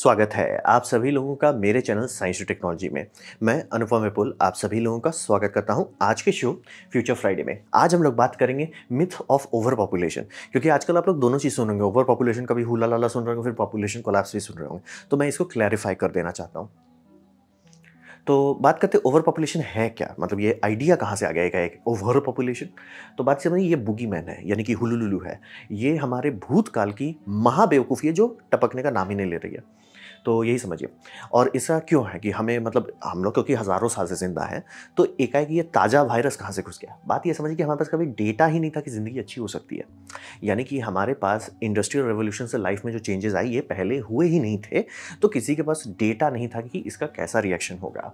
स्वागत है आप सभी लोगों का मेरे चैनल साइंस टू टेक्नोलॉजी में मैं अनुपम विपुल आप सभी लोगों का स्वागत करता हूं आज के शो फ्यूचर फ्राइडे में आज हम लोग बात करेंगे मिथ ऑफ ओवर पॉपुलेशन क्योंकि आजकल आप लोग दोनों चीज़ सुन रहे होंगे ओवर पॉपुलेशन कभी हुला लाला सुन रहे होंगे फिर पॉपुलेशन कोलैप्स भी सुन रहे होंगे तो मैं इसको क्लैरिफाई कर देना चाहता हूँ तो बात करते हैं ओवर पॉपुलेशन है क्या मतलब ये आइडिया कहाँ से आ गया है एक ओवर पॉपुलेशन तो बात समझिए ये बुगी मैन है यानी कि हुलुलुलु है ये हमारे भूतकाल की महाबेवकूफ़ी है जो टपकने का नाम ही नहीं ले रही है तो यही समझिए और ऐसा क्यों है कि हमें मतलब हम लोग क्योंकि हज़ारों साल से ज़िंदा है तो एकाएक ये ताज़ा वायरस कहाँ से घुस गया बात ये समझिए कि हमारे पास कभी डेटा ही नहीं था कि ज़िंदगी अच्छी हो सकती है यानी कि हमारे पास इंडस्ट्रियल रेवोल्यूशन से लाइफ में जो चेंजेस आई ये पहले हुए ही नहीं थे तो किसी के पास डेटा नहीं था कि इसका कैसा रिएक्शन होगा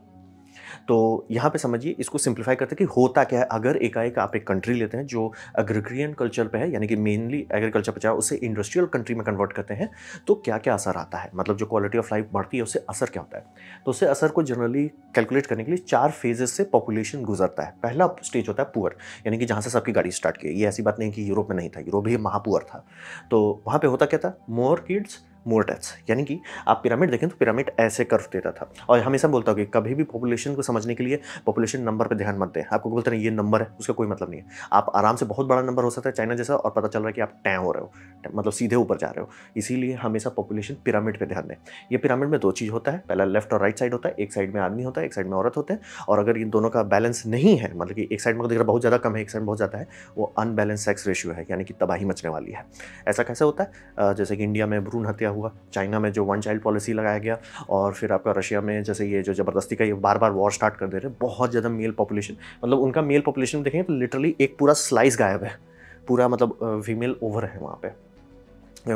तो यहाँ पे समझिए इसको सिंप्लीफाई करते हैं कि होता क्या है अगर एकाएक आप एक कंट्री लेते हैं जो एग्रीक्रियन कल्चर पे है यानी कि मेनली एग्रीकल्चर पर चाहे उसे इंडस्ट्रियल कंट्री में कन्वर्ट करते हैं तो क्या क्या असर आता है मतलब जो क्वालिटी ऑफ लाइफ बढ़ती है उससे असर क्या होता है तो उससे असर को जनरली कैलकुलेट करने के लिए चार फेजेस से पॉपुलेशन गुजरता है पहला स्टेज होता है पुअर यानी कि जहाँ से सबकी गाड़ी स्टार्ट की ये ऐसी बात नहीं कि यूरोप में नहीं था यूरोप भी महापुअर था तो वहाँ पर होता क्या था मोर किड्स मोर्टेट्स यानी कि आप पिरामिड देखें तो पिरामिड ऐसे कर्व देता था और हमेशा बोलता हूँ कि कभी भी पॉपुलेशन को समझने के लिए पॉपुलेशन नंबर पर ध्यान मत दें आपको बोलते हैं ये नंबर है उसका कोई मतलब नहीं है आप आराम से बहुत बड़ा नंबर हो सकता है चाइना जैसा और पता चल रहा है कि आप टैं हो रहे हो मतलब सीधे ऊपर जा रहे हो इसीलिए हमेशा पॉपुलेशन पिरामिड पर ध्यान दें ये पिरामिड में दो चीज़ होता है पहला लेफ्ट और राइट साइड होता है एक साइड में आदमी होता है एक साइड में औरत होते हैं और अगर इन दोनों का बैलेंस नहीं है मतलब कि एक साइड में देख रहा बहुत ज़्यादा कम है एक साइड में बहुत ज़्यादा है वो अनबैलेंस सेक्स रेशियो है यानी कि तबाही मचने वाली है ऐसा कैसे होता है जैसे कि इंडिया में भ्रूण हत्या हुआ चाइना में जो वन चाइल्ड पॉलिसी लगाया गया और फिर आपका रशिया में जैसे ये जो ज़बरदस्ती का ये बार बार वॉर स्टार्ट कर दे रहे बहुत ज़्यादा मेल पॉपुलेशन मतलब उनका मेल पॉपुलेशन देखें तो लिटरली एक पूरा स्लाइस गायब है पूरा मतलब फीमेल ओवर है वहाँ पर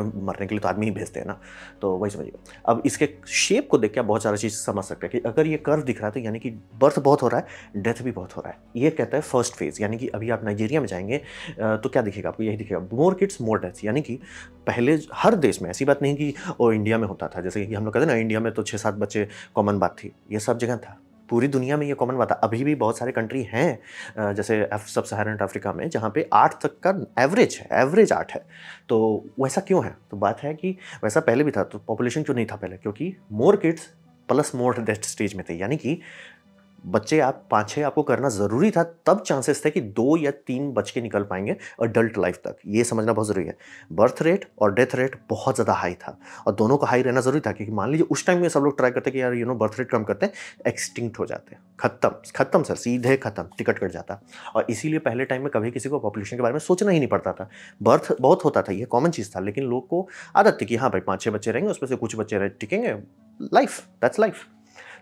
मरने के लिए तो आदमी ही भेजते हैं ना तो वही समझिए अब इसके शेप को देख के आप बहुत सारा चीज़ समझ सकते हैं कि अगर ये कर्व दिख रहा है तो यानी कि बर्थ बहुत हो रहा है डेथ भी बहुत हो रहा है ये कहता है फर्स्ट फेज़ यानी कि अभी आप नाइजीरिया में जाएंगे तो क्या दिखेगा आपको यही दिखेगा मोर किड्स मोर डेथ यानी कि पहले हर देश में ऐसी बात नहीं कि वो इंडिया में होता था जैसे कि हम लोग कहते हैं ना इंडिया में तो छः सात बच्चे कॉमन बात थी ये सब जगह था पूरी दुनिया में ये कॉमन बात है अभी भी बहुत सारे कंट्री हैं जैसे सब सहारन अफ्रीका में जहाँ पे आठ तक का एवरेज है एवरेज आठ है तो वैसा क्यों है तो बात है कि वैसा पहले भी था तो पॉपुलेशन क्यों नहीं था पहले क्योंकि more kids plus more death stage में थे यानी कि बच्चे आप पाँच छः आपको करना ज़रूरी था तब चांसेस थे कि दो या तीन बच के निकल पाएंगे अडल्ट लाइफ तक ये समझना बहुत ज़रूरी है बर्थ रेट और डेथ रेट बहुत ज़्यादा हाई था और दोनों का हाई रहना ज़रूरी था क्योंकि मान लीजिए उस टाइम में सब लोग ट्राई करते कि यार यू नो बर्थ रेट कम करते हैं एक्सटिंक्ट हो जाते हैं खत्म खत्म सर सीधे खत्म टिकट कट जाता और इसीलिए पहले टाइम में कभी किसी को पॉपुलेशन के बारे में सोचना ही नहीं पड़ता था बर्थ बहुत होता था ये कॉमन चीज़ था लेकिन लोग को आदत थी कि हाँ भाई पाँच छः बच्चे रहेंगे उसमें से कुछ बच्चे टिकेंगे लाइफ दैट्स लाइफ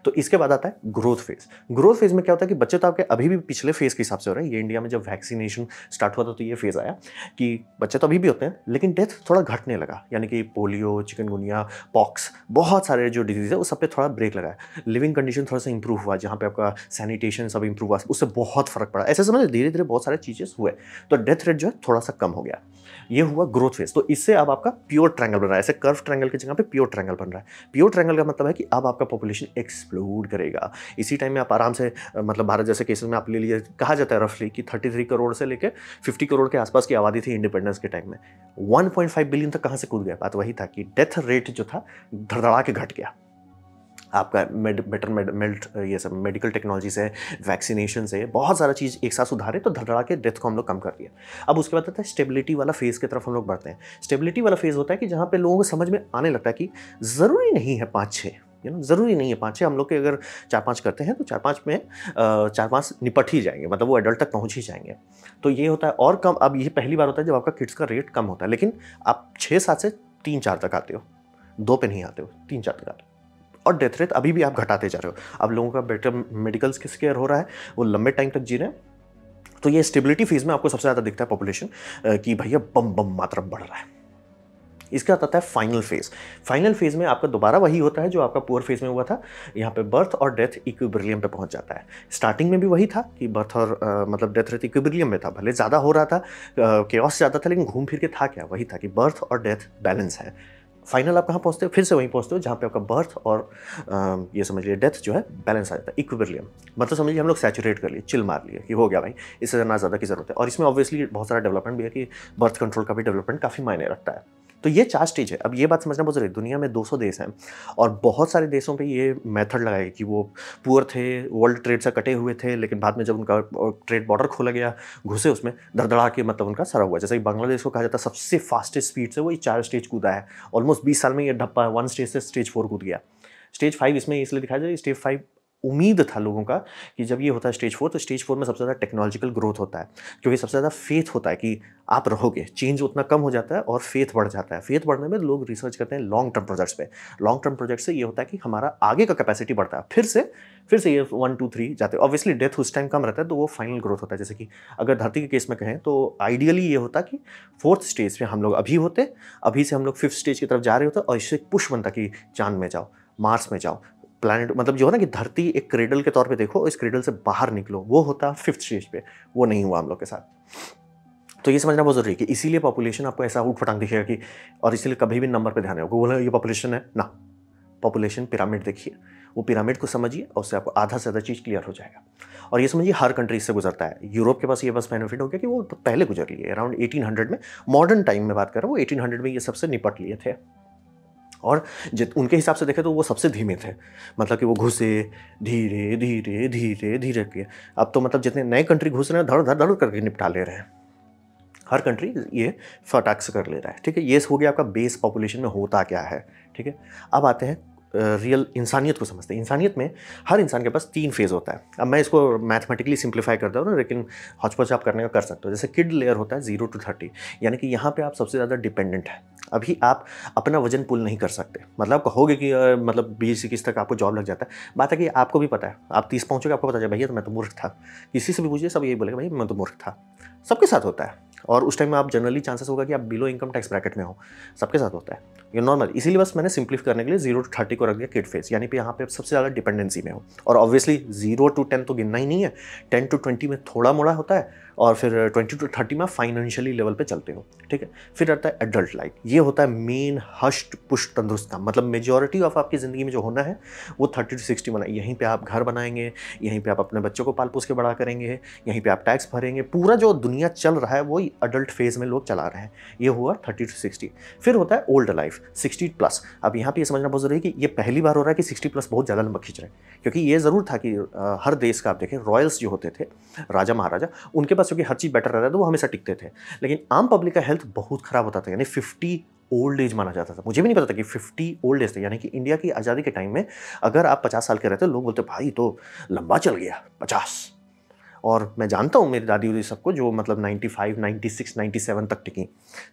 तो इसके बाद आता है ग्रोथ फेज ग्रोथ फेज में क्या होता है कि बच्चे तो आपके अभी भी पिछले फेज के हिसाब से हो रहे हैं ये इंडिया में जब वैक्सीनेशन स्टार्ट हुआ था तो ये फेज आया कि बच्चे तो अभी भी होते हैं लेकिन डेथ थोड़ा घटने लगा यानी कि पोलियो चिकनगुनिया पॉक्स बहुत सारे जो डिजीज़ है उस सब पे थोड़ा ब्रेक लगा है लिविंग कंडीशन थोड़ा सा इंप्रूव हुआ जहाँ पे आपका सैनिटेशन सब इंप्रूव हुआ उससे बहुत फर्क पड़ा ऐसे समझ धीरे धीरे बहुत सारे चीज़ेस हुए तो डेथ रेट जो है थोड़ा सा कम हो गया ये हुआ ग्रोथ फेज तो इससे अब आपका प्योर ट्रैंगल बन रहा है ऐसे कर्व ट्रैंगल की जगह पे प्योर ट्रैंगल बन रहा है प्योर ट्रैंगल का मतलब है कि अब आपका पॉपुलेशन एक्सप्लोड करेगा इसी टाइम में आप आराम से मतलब भारत जैसे केसेस में आप ले लिए कहा जाता है रफली कि थर्टी करोड़ से लेकर फिफ्टी करोड़ के आसपास की आबादी थी इंडिपेंडेंस के टाइम में वन बिलियन तक कहाँ से कूद गया बात वही था कि डेथ रेट जो था धड़धड़ा के घट गया आपका मेड बेटर मेड मेल्ट ये सब मेडिकल टेक्नोलॉजी से वैक्सीनेशन से बहुत सारा चीज़ एक साथ सुधारे तो धड़ा के डेथ को हम लोग कम कर दिया अब उसके बाद आता है स्टेबिलिटी वाला फेज़ की तरफ हम लोग बढ़ते हैं स्टेबिलिटी वाला फेज़ होता है कि जहाँ पर लोगों को समझ में आने लगता है कि ज़रूरी नहीं है पाँच छः यू नो ज़रूरी नहीं है पाँच छः हम लोग के अगर चार पाँच करते हैं तो चार पाँच में चार पाँच निपट ही जाएंगे मतलब वो एडल्ट तक पहुँच ही जाएंगे तो ये होता है और कम अब ये पहली बार होता है जब आपका किड्स का रेट कम होता है लेकिन आप छः सात से तीन चार तक आते हो दो पे नहीं आते हो तीन चार तक आते हो और डेथ रेट अभी भी आप घटाते जा रहे हो अब लोगों का बेटर मेडिकल केयर हो रहा है वो लंबे टाइम तक जी रहे हैं तो ये स्टेबिलिटी फेज में आपको सबसे ज़्यादा दिखता है पॉपुलेशन कि भैया बम बम मात्रा बढ़ रहा है इसका आता है फाइनल फेज़ फाइनल फेज़ में आपका दोबारा वही होता है जो आपका पुअर फेज़ में हुआ था यहाँ पे बर्थ और डेथ इक्विब्रिलियम पे पहुँच जाता है स्टार्टिंग में भी वही था कि बर्थ और आ, मतलब डेथ रेट इक्विब्रिलियम में था भले ज़्यादा हो रहा था केस ज़्यादा था लेकिन घूम फिर के था क्या वही था कि बर्थ और डेथ बैलेंस है फाइनल आप कहाँ पहुँचते हो फिर से वहीं पहुँचते हो जहाँ पे आपका बर्थ और आ, ये समझ लीजिए डेथ जो है बैलेंस आ जाता है इक्विबरियम मतलब समझिए हम लोग सेचुरेट कर लिए चिल मार लिए कि हो गया भाई इससे ना ज़्यादा की ज़रूरत है और इसमें ऑब्वियसली बहुत सारा डेवलपमेंट भी है कि बर्थ कंट्रोल का भी डेवलपमेंट काफ़ी मायने रखता है तो ये चार स्टेज है अब ये बात समझना बहुत जरूरी है दुनिया में 200 देश हैं और बहुत सारे देशों पे ये मेथड लगाए कि वो पुअर थे वर्ल्ड ट्रेड से कटे हुए थे लेकिन बाद में जब उनका ट्रेड बॉर्डर खोला गया घुसे उसमें दड़दड़ा के मतलब उनका सरा हुआ जैसे कि बांग्लादेश को कहा जाता है सबसे फास्टेस्ट स्पीड से वो ये चार स्टेज कूदा है ऑलमोस्ट बीस साल में ये ढप्पा वन स्टेज से स्टेज फोर कूद गया स्टेज फाइव इसमें इसलिए दिखाया जाए स्टेज फाइव उम्मीद था लोगों का कि जब ये होता है स्टेज फोर तो स्टेज फोर में सबसे ज़्यादा टेक्नोलॉजिकल ग्रोथ होता है क्योंकि सबसे ज़्यादा फेथ होता है कि आप रहोगे चेंज उतना कम हो जाता है और फेथ बढ़ जाता है फेथ बढ़ने में लोग रिसर्च करते हैं लॉन्ग टर्म प्रोजेक्ट्स पे लॉन्ग टर्म प्रोजेक्ट से ये होता है कि हमारा आगे का कैपेसिटी बढ़ता है फिर से फिर से ये वन टू थ्री जाते हैं ऑब्वियसली डेथ उस टाइम कम रहता है तो वो फाइनल ग्रोथ होता है जैसे कि अगर धरती के केस में कहें तो आइडियली ये होता कि फोर्थ स्टेज पे हम लोग अभी होते अभी से हम लोग फिफ्थ स्टेज की तरफ जा रहे होते और इससे पुश बनता कि चांद में जाओ मार्स में जाओ प्लानट मतलब जो है ना कि धरती एक क्रेडल के तौर पे देखो इस क्रेडल से बाहर निकलो वो होता है फिफ्थ स्टेज पे वो नहीं हुआ हम लोग के साथ तो ये समझना बहुत जरूरी है कि इसीलिए पॉपुलेशन आपको ऐसा उठ फटांग दिखेगा कि और इसीलिए कभी भी नंबर पे ध्यान होगा बोला ये पॉपुलेशन है ना पॉपुलेशन पिरामिड देखिए वो पिरामिड को समझिए और उससे आपको आधा से आधा चीज़ क्लियर हो जाएगा और ये समझिए हर कंट्री से गुजरता है यूरोप के पास ये बस बेनिफिट हो गया कि वो पहले गुजर लिए अराउंड 1800 में मॉडर्न टाइम में बात कर रहा हूँ वो 1800 में ये सबसे निपट लिए थे और जित उनके हिसाब से देखें तो वो सबसे धीमे थे मतलब कि वो घुसे धीरे धीरे धीरे धीरे किए अब तो मतलब जितने नए कंट्री घुस रहे हैं धड़ धड़ धड़ करके निपटा ले रहे हैं हर कंट्री ये फटैक्स कर ले रहा है ठीक है ये हो गया आपका बेस पॉपुलेशन में होता क्या है ठीक है अब आते हैं रियल इंसानियत को समझते हैं इंसानियत में हर इंसान के पास तीन फेज़ होता है अब मैं इसको मैथमेटिकली सिंप्लीफाई करता हूँ लेकिन हॉचपॉच आप करने का कर सकते हो जैसे किड लेयर होता है जीरो टू थर्टी यानी कि यहाँ पे आप सबसे ज़्यादा डिपेंडेंट है अभी आप अपना वजन पुल नहीं कर सकते मतलब कहोगे कि आ, मतलब बीस इक्कीस तक आपको जॉब लग जाता है बात है कि आपको भी पता है आप तीस पहुँचोगे आपको पता चल भैया तो मैं तो मूर्ख था किसी से भी पूछिए सब यही बोलेगा भैया मैं तो मूर्ख था सबके साथ होता है और उस टाइम में आप जनरली चांसेस होगा कि आप बिलो इनकम टैक्स ब्रैकेट में हो सबके साथ होता है ये नॉर्मल इसीलिए बस मैंने सिंप्लीफ करने के लिए जीरो टू थर्टी को रख दिया किड फेस यानी कि यहाँ पे सबसे ज़्यादा डिपेंडेंसी में हो और ऑब्वियसली जीरो टू टेन तो गिनना ही नहीं है टेन टू ट्वेंटी में थोड़ा मोड़ा होता है और फिर ट्वेंटी टू थर्टी में फाइनेंशियली लेवल पे चलते हो ठीक है फिर आता है एडल्ट लाइफ ये होता है मेन हष्ट पुष्ट तंदुरुस्त काम मतलब मेजोरिटी ऑफ आपकी ज़िंदगी में जो होना है वो थर्टी टू सिक्सटी में यहीं पर आप घर बनाएंगे यहीं पर आप अपने बच्चों को पाल पोस के बड़ा करेंगे यहीं पर आप टैक्स भरेंगे पूरा जो दुनिया चल रहा है वो अडल्ट फेज़ में लोग चला रहे हैं ये हुआ थर्टी टू सिक्सटी फिर होता है ओल्ड लाइफ सिक्सटी प्लस अब यहाँ पर यह समझना बहुत ज़रूरी है कि ये पहली बार हो रहा है कि सिक्सटी प्लस बहुत ज़्यादा लंबा खींच रहे हैं क्योंकि ये ज़रूर था कि हर देश का आप देखें रॉयल्स जो होते थे राजा महाराजा उनके पास क्योंकि हर चीज़ बेटर रहता है तो वो हमेशा टिकते थे लेकिन आम पब्लिक का हेल्थ बहुत ख़राब होता था यानी फिफ्टी ओल्ड एज माना जाता था मुझे भी नहीं पता था कि फिफ्टी ओल्ड एज थे यानी कि इंडिया की आज़ादी के टाइम में अगर आप पचास साल के रहते लोग बोलते भाई तो लंबा चल गया पचास और मैं जानता हूँ मेरी दादी उदी सबको जो मतलब 95, 96, 97 तक टिकी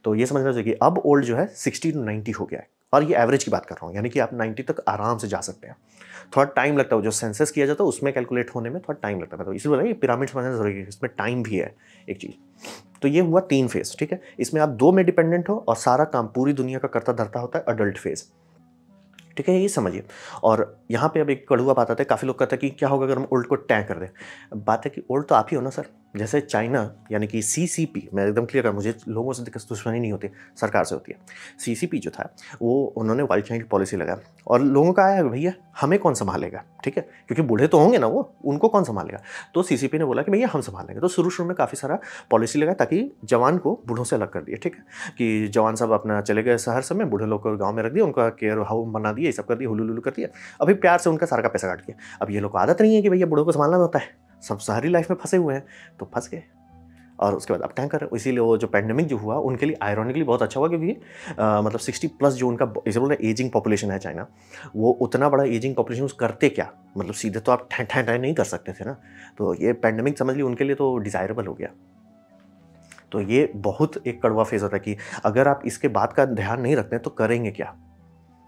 तो ये समझना चाहिए कि अब ओल्ड जो है 60 टू 90 हो गया है और ये एवरेज की बात कर रहा हूँ यानी कि आप 90 तक आराम से जा सकते हैं थोड़ा टाइम लगता है जो सेंसस किया जाता है उसमें कैलकुलेट होने में थोड़ा टाइम लगता है तो इसलिए बताइए पिरामिड समझना जरूरी है इसमें टाइम भी है एक चीज़ तो ये हुआ तीन फेज़ ठीक है इसमें आप दो में डिपेंडेंट हो और सारा काम पूरी दुनिया का करता धरता होता है अडल्ट फेज़ ठीक है ये समझिए और यहाँ पे अब एक कड़ुआ बात आता है काफ़ी लोग कहते हैं कि क्या होगा अगर हम ओल्ड को टैग कर दें बात है कि ओल्ड तो आप ही हो ना सर जैसे चाइना यानी कि सीसीपी मैं एकदम क्लियर कर मुझे लोगों से दुश्मनी नहीं होती सरकार से होती है सीसीपी जो था वो उन्होंने वाइल्ड चाइल्ड पॉलिसी लगाया और लोगों का आया भैया हमें कौन संभालेगा ठीक है क्योंकि बूढ़े तो होंगे ना वो उनको कौन संभालेगा तो पी ने बोला कि भैया हम संभालेंगे तो शुरू शुरू में काफ़ी सारा पॉलिसी लगाया ताकि जवान को बूढ़ों से अलग कर दिए ठीक है कि जवान साहब अपना चले गए शहर सब में बूढ़े लोग को गाँव में रख दिया उनका केयर हाउम बना दिया ये सब कर दिया हुलू कर दिया अभी प्यार से उनका सारा का पैसा काट दिया अब ये लोग को आदत नहीं है कि भैया बूढ़ों को संभालना होता है संसारी लाइफ में फंसे हुए हैं तो फंस गए और उसके बाद अब क्या कर इसीलिए वो जो पैंडेमिक जो हुआ उनके लिए आयरॉनिकली बहुत अच्छा हुआ क्योंकि मतलब सिक्सटी प्लस जो उनका इसे बोलते हैं एजिंग पॉपुलेशन है चाइना वो उतना बड़ा एजिंग पॉपुलेशन उस करते क्या मतलब सीधे तो आप ठैं ठैं ठैं नहीं कर सकते थे ना तो ये पैंडेमिक समझ ली उनके लिए तो डिज़ायरेबल हो गया तो ये बहुत एक कड़वा फेज होता है कि अगर आप इसके बाद का ध्यान नहीं रखते तो करेंगे क्या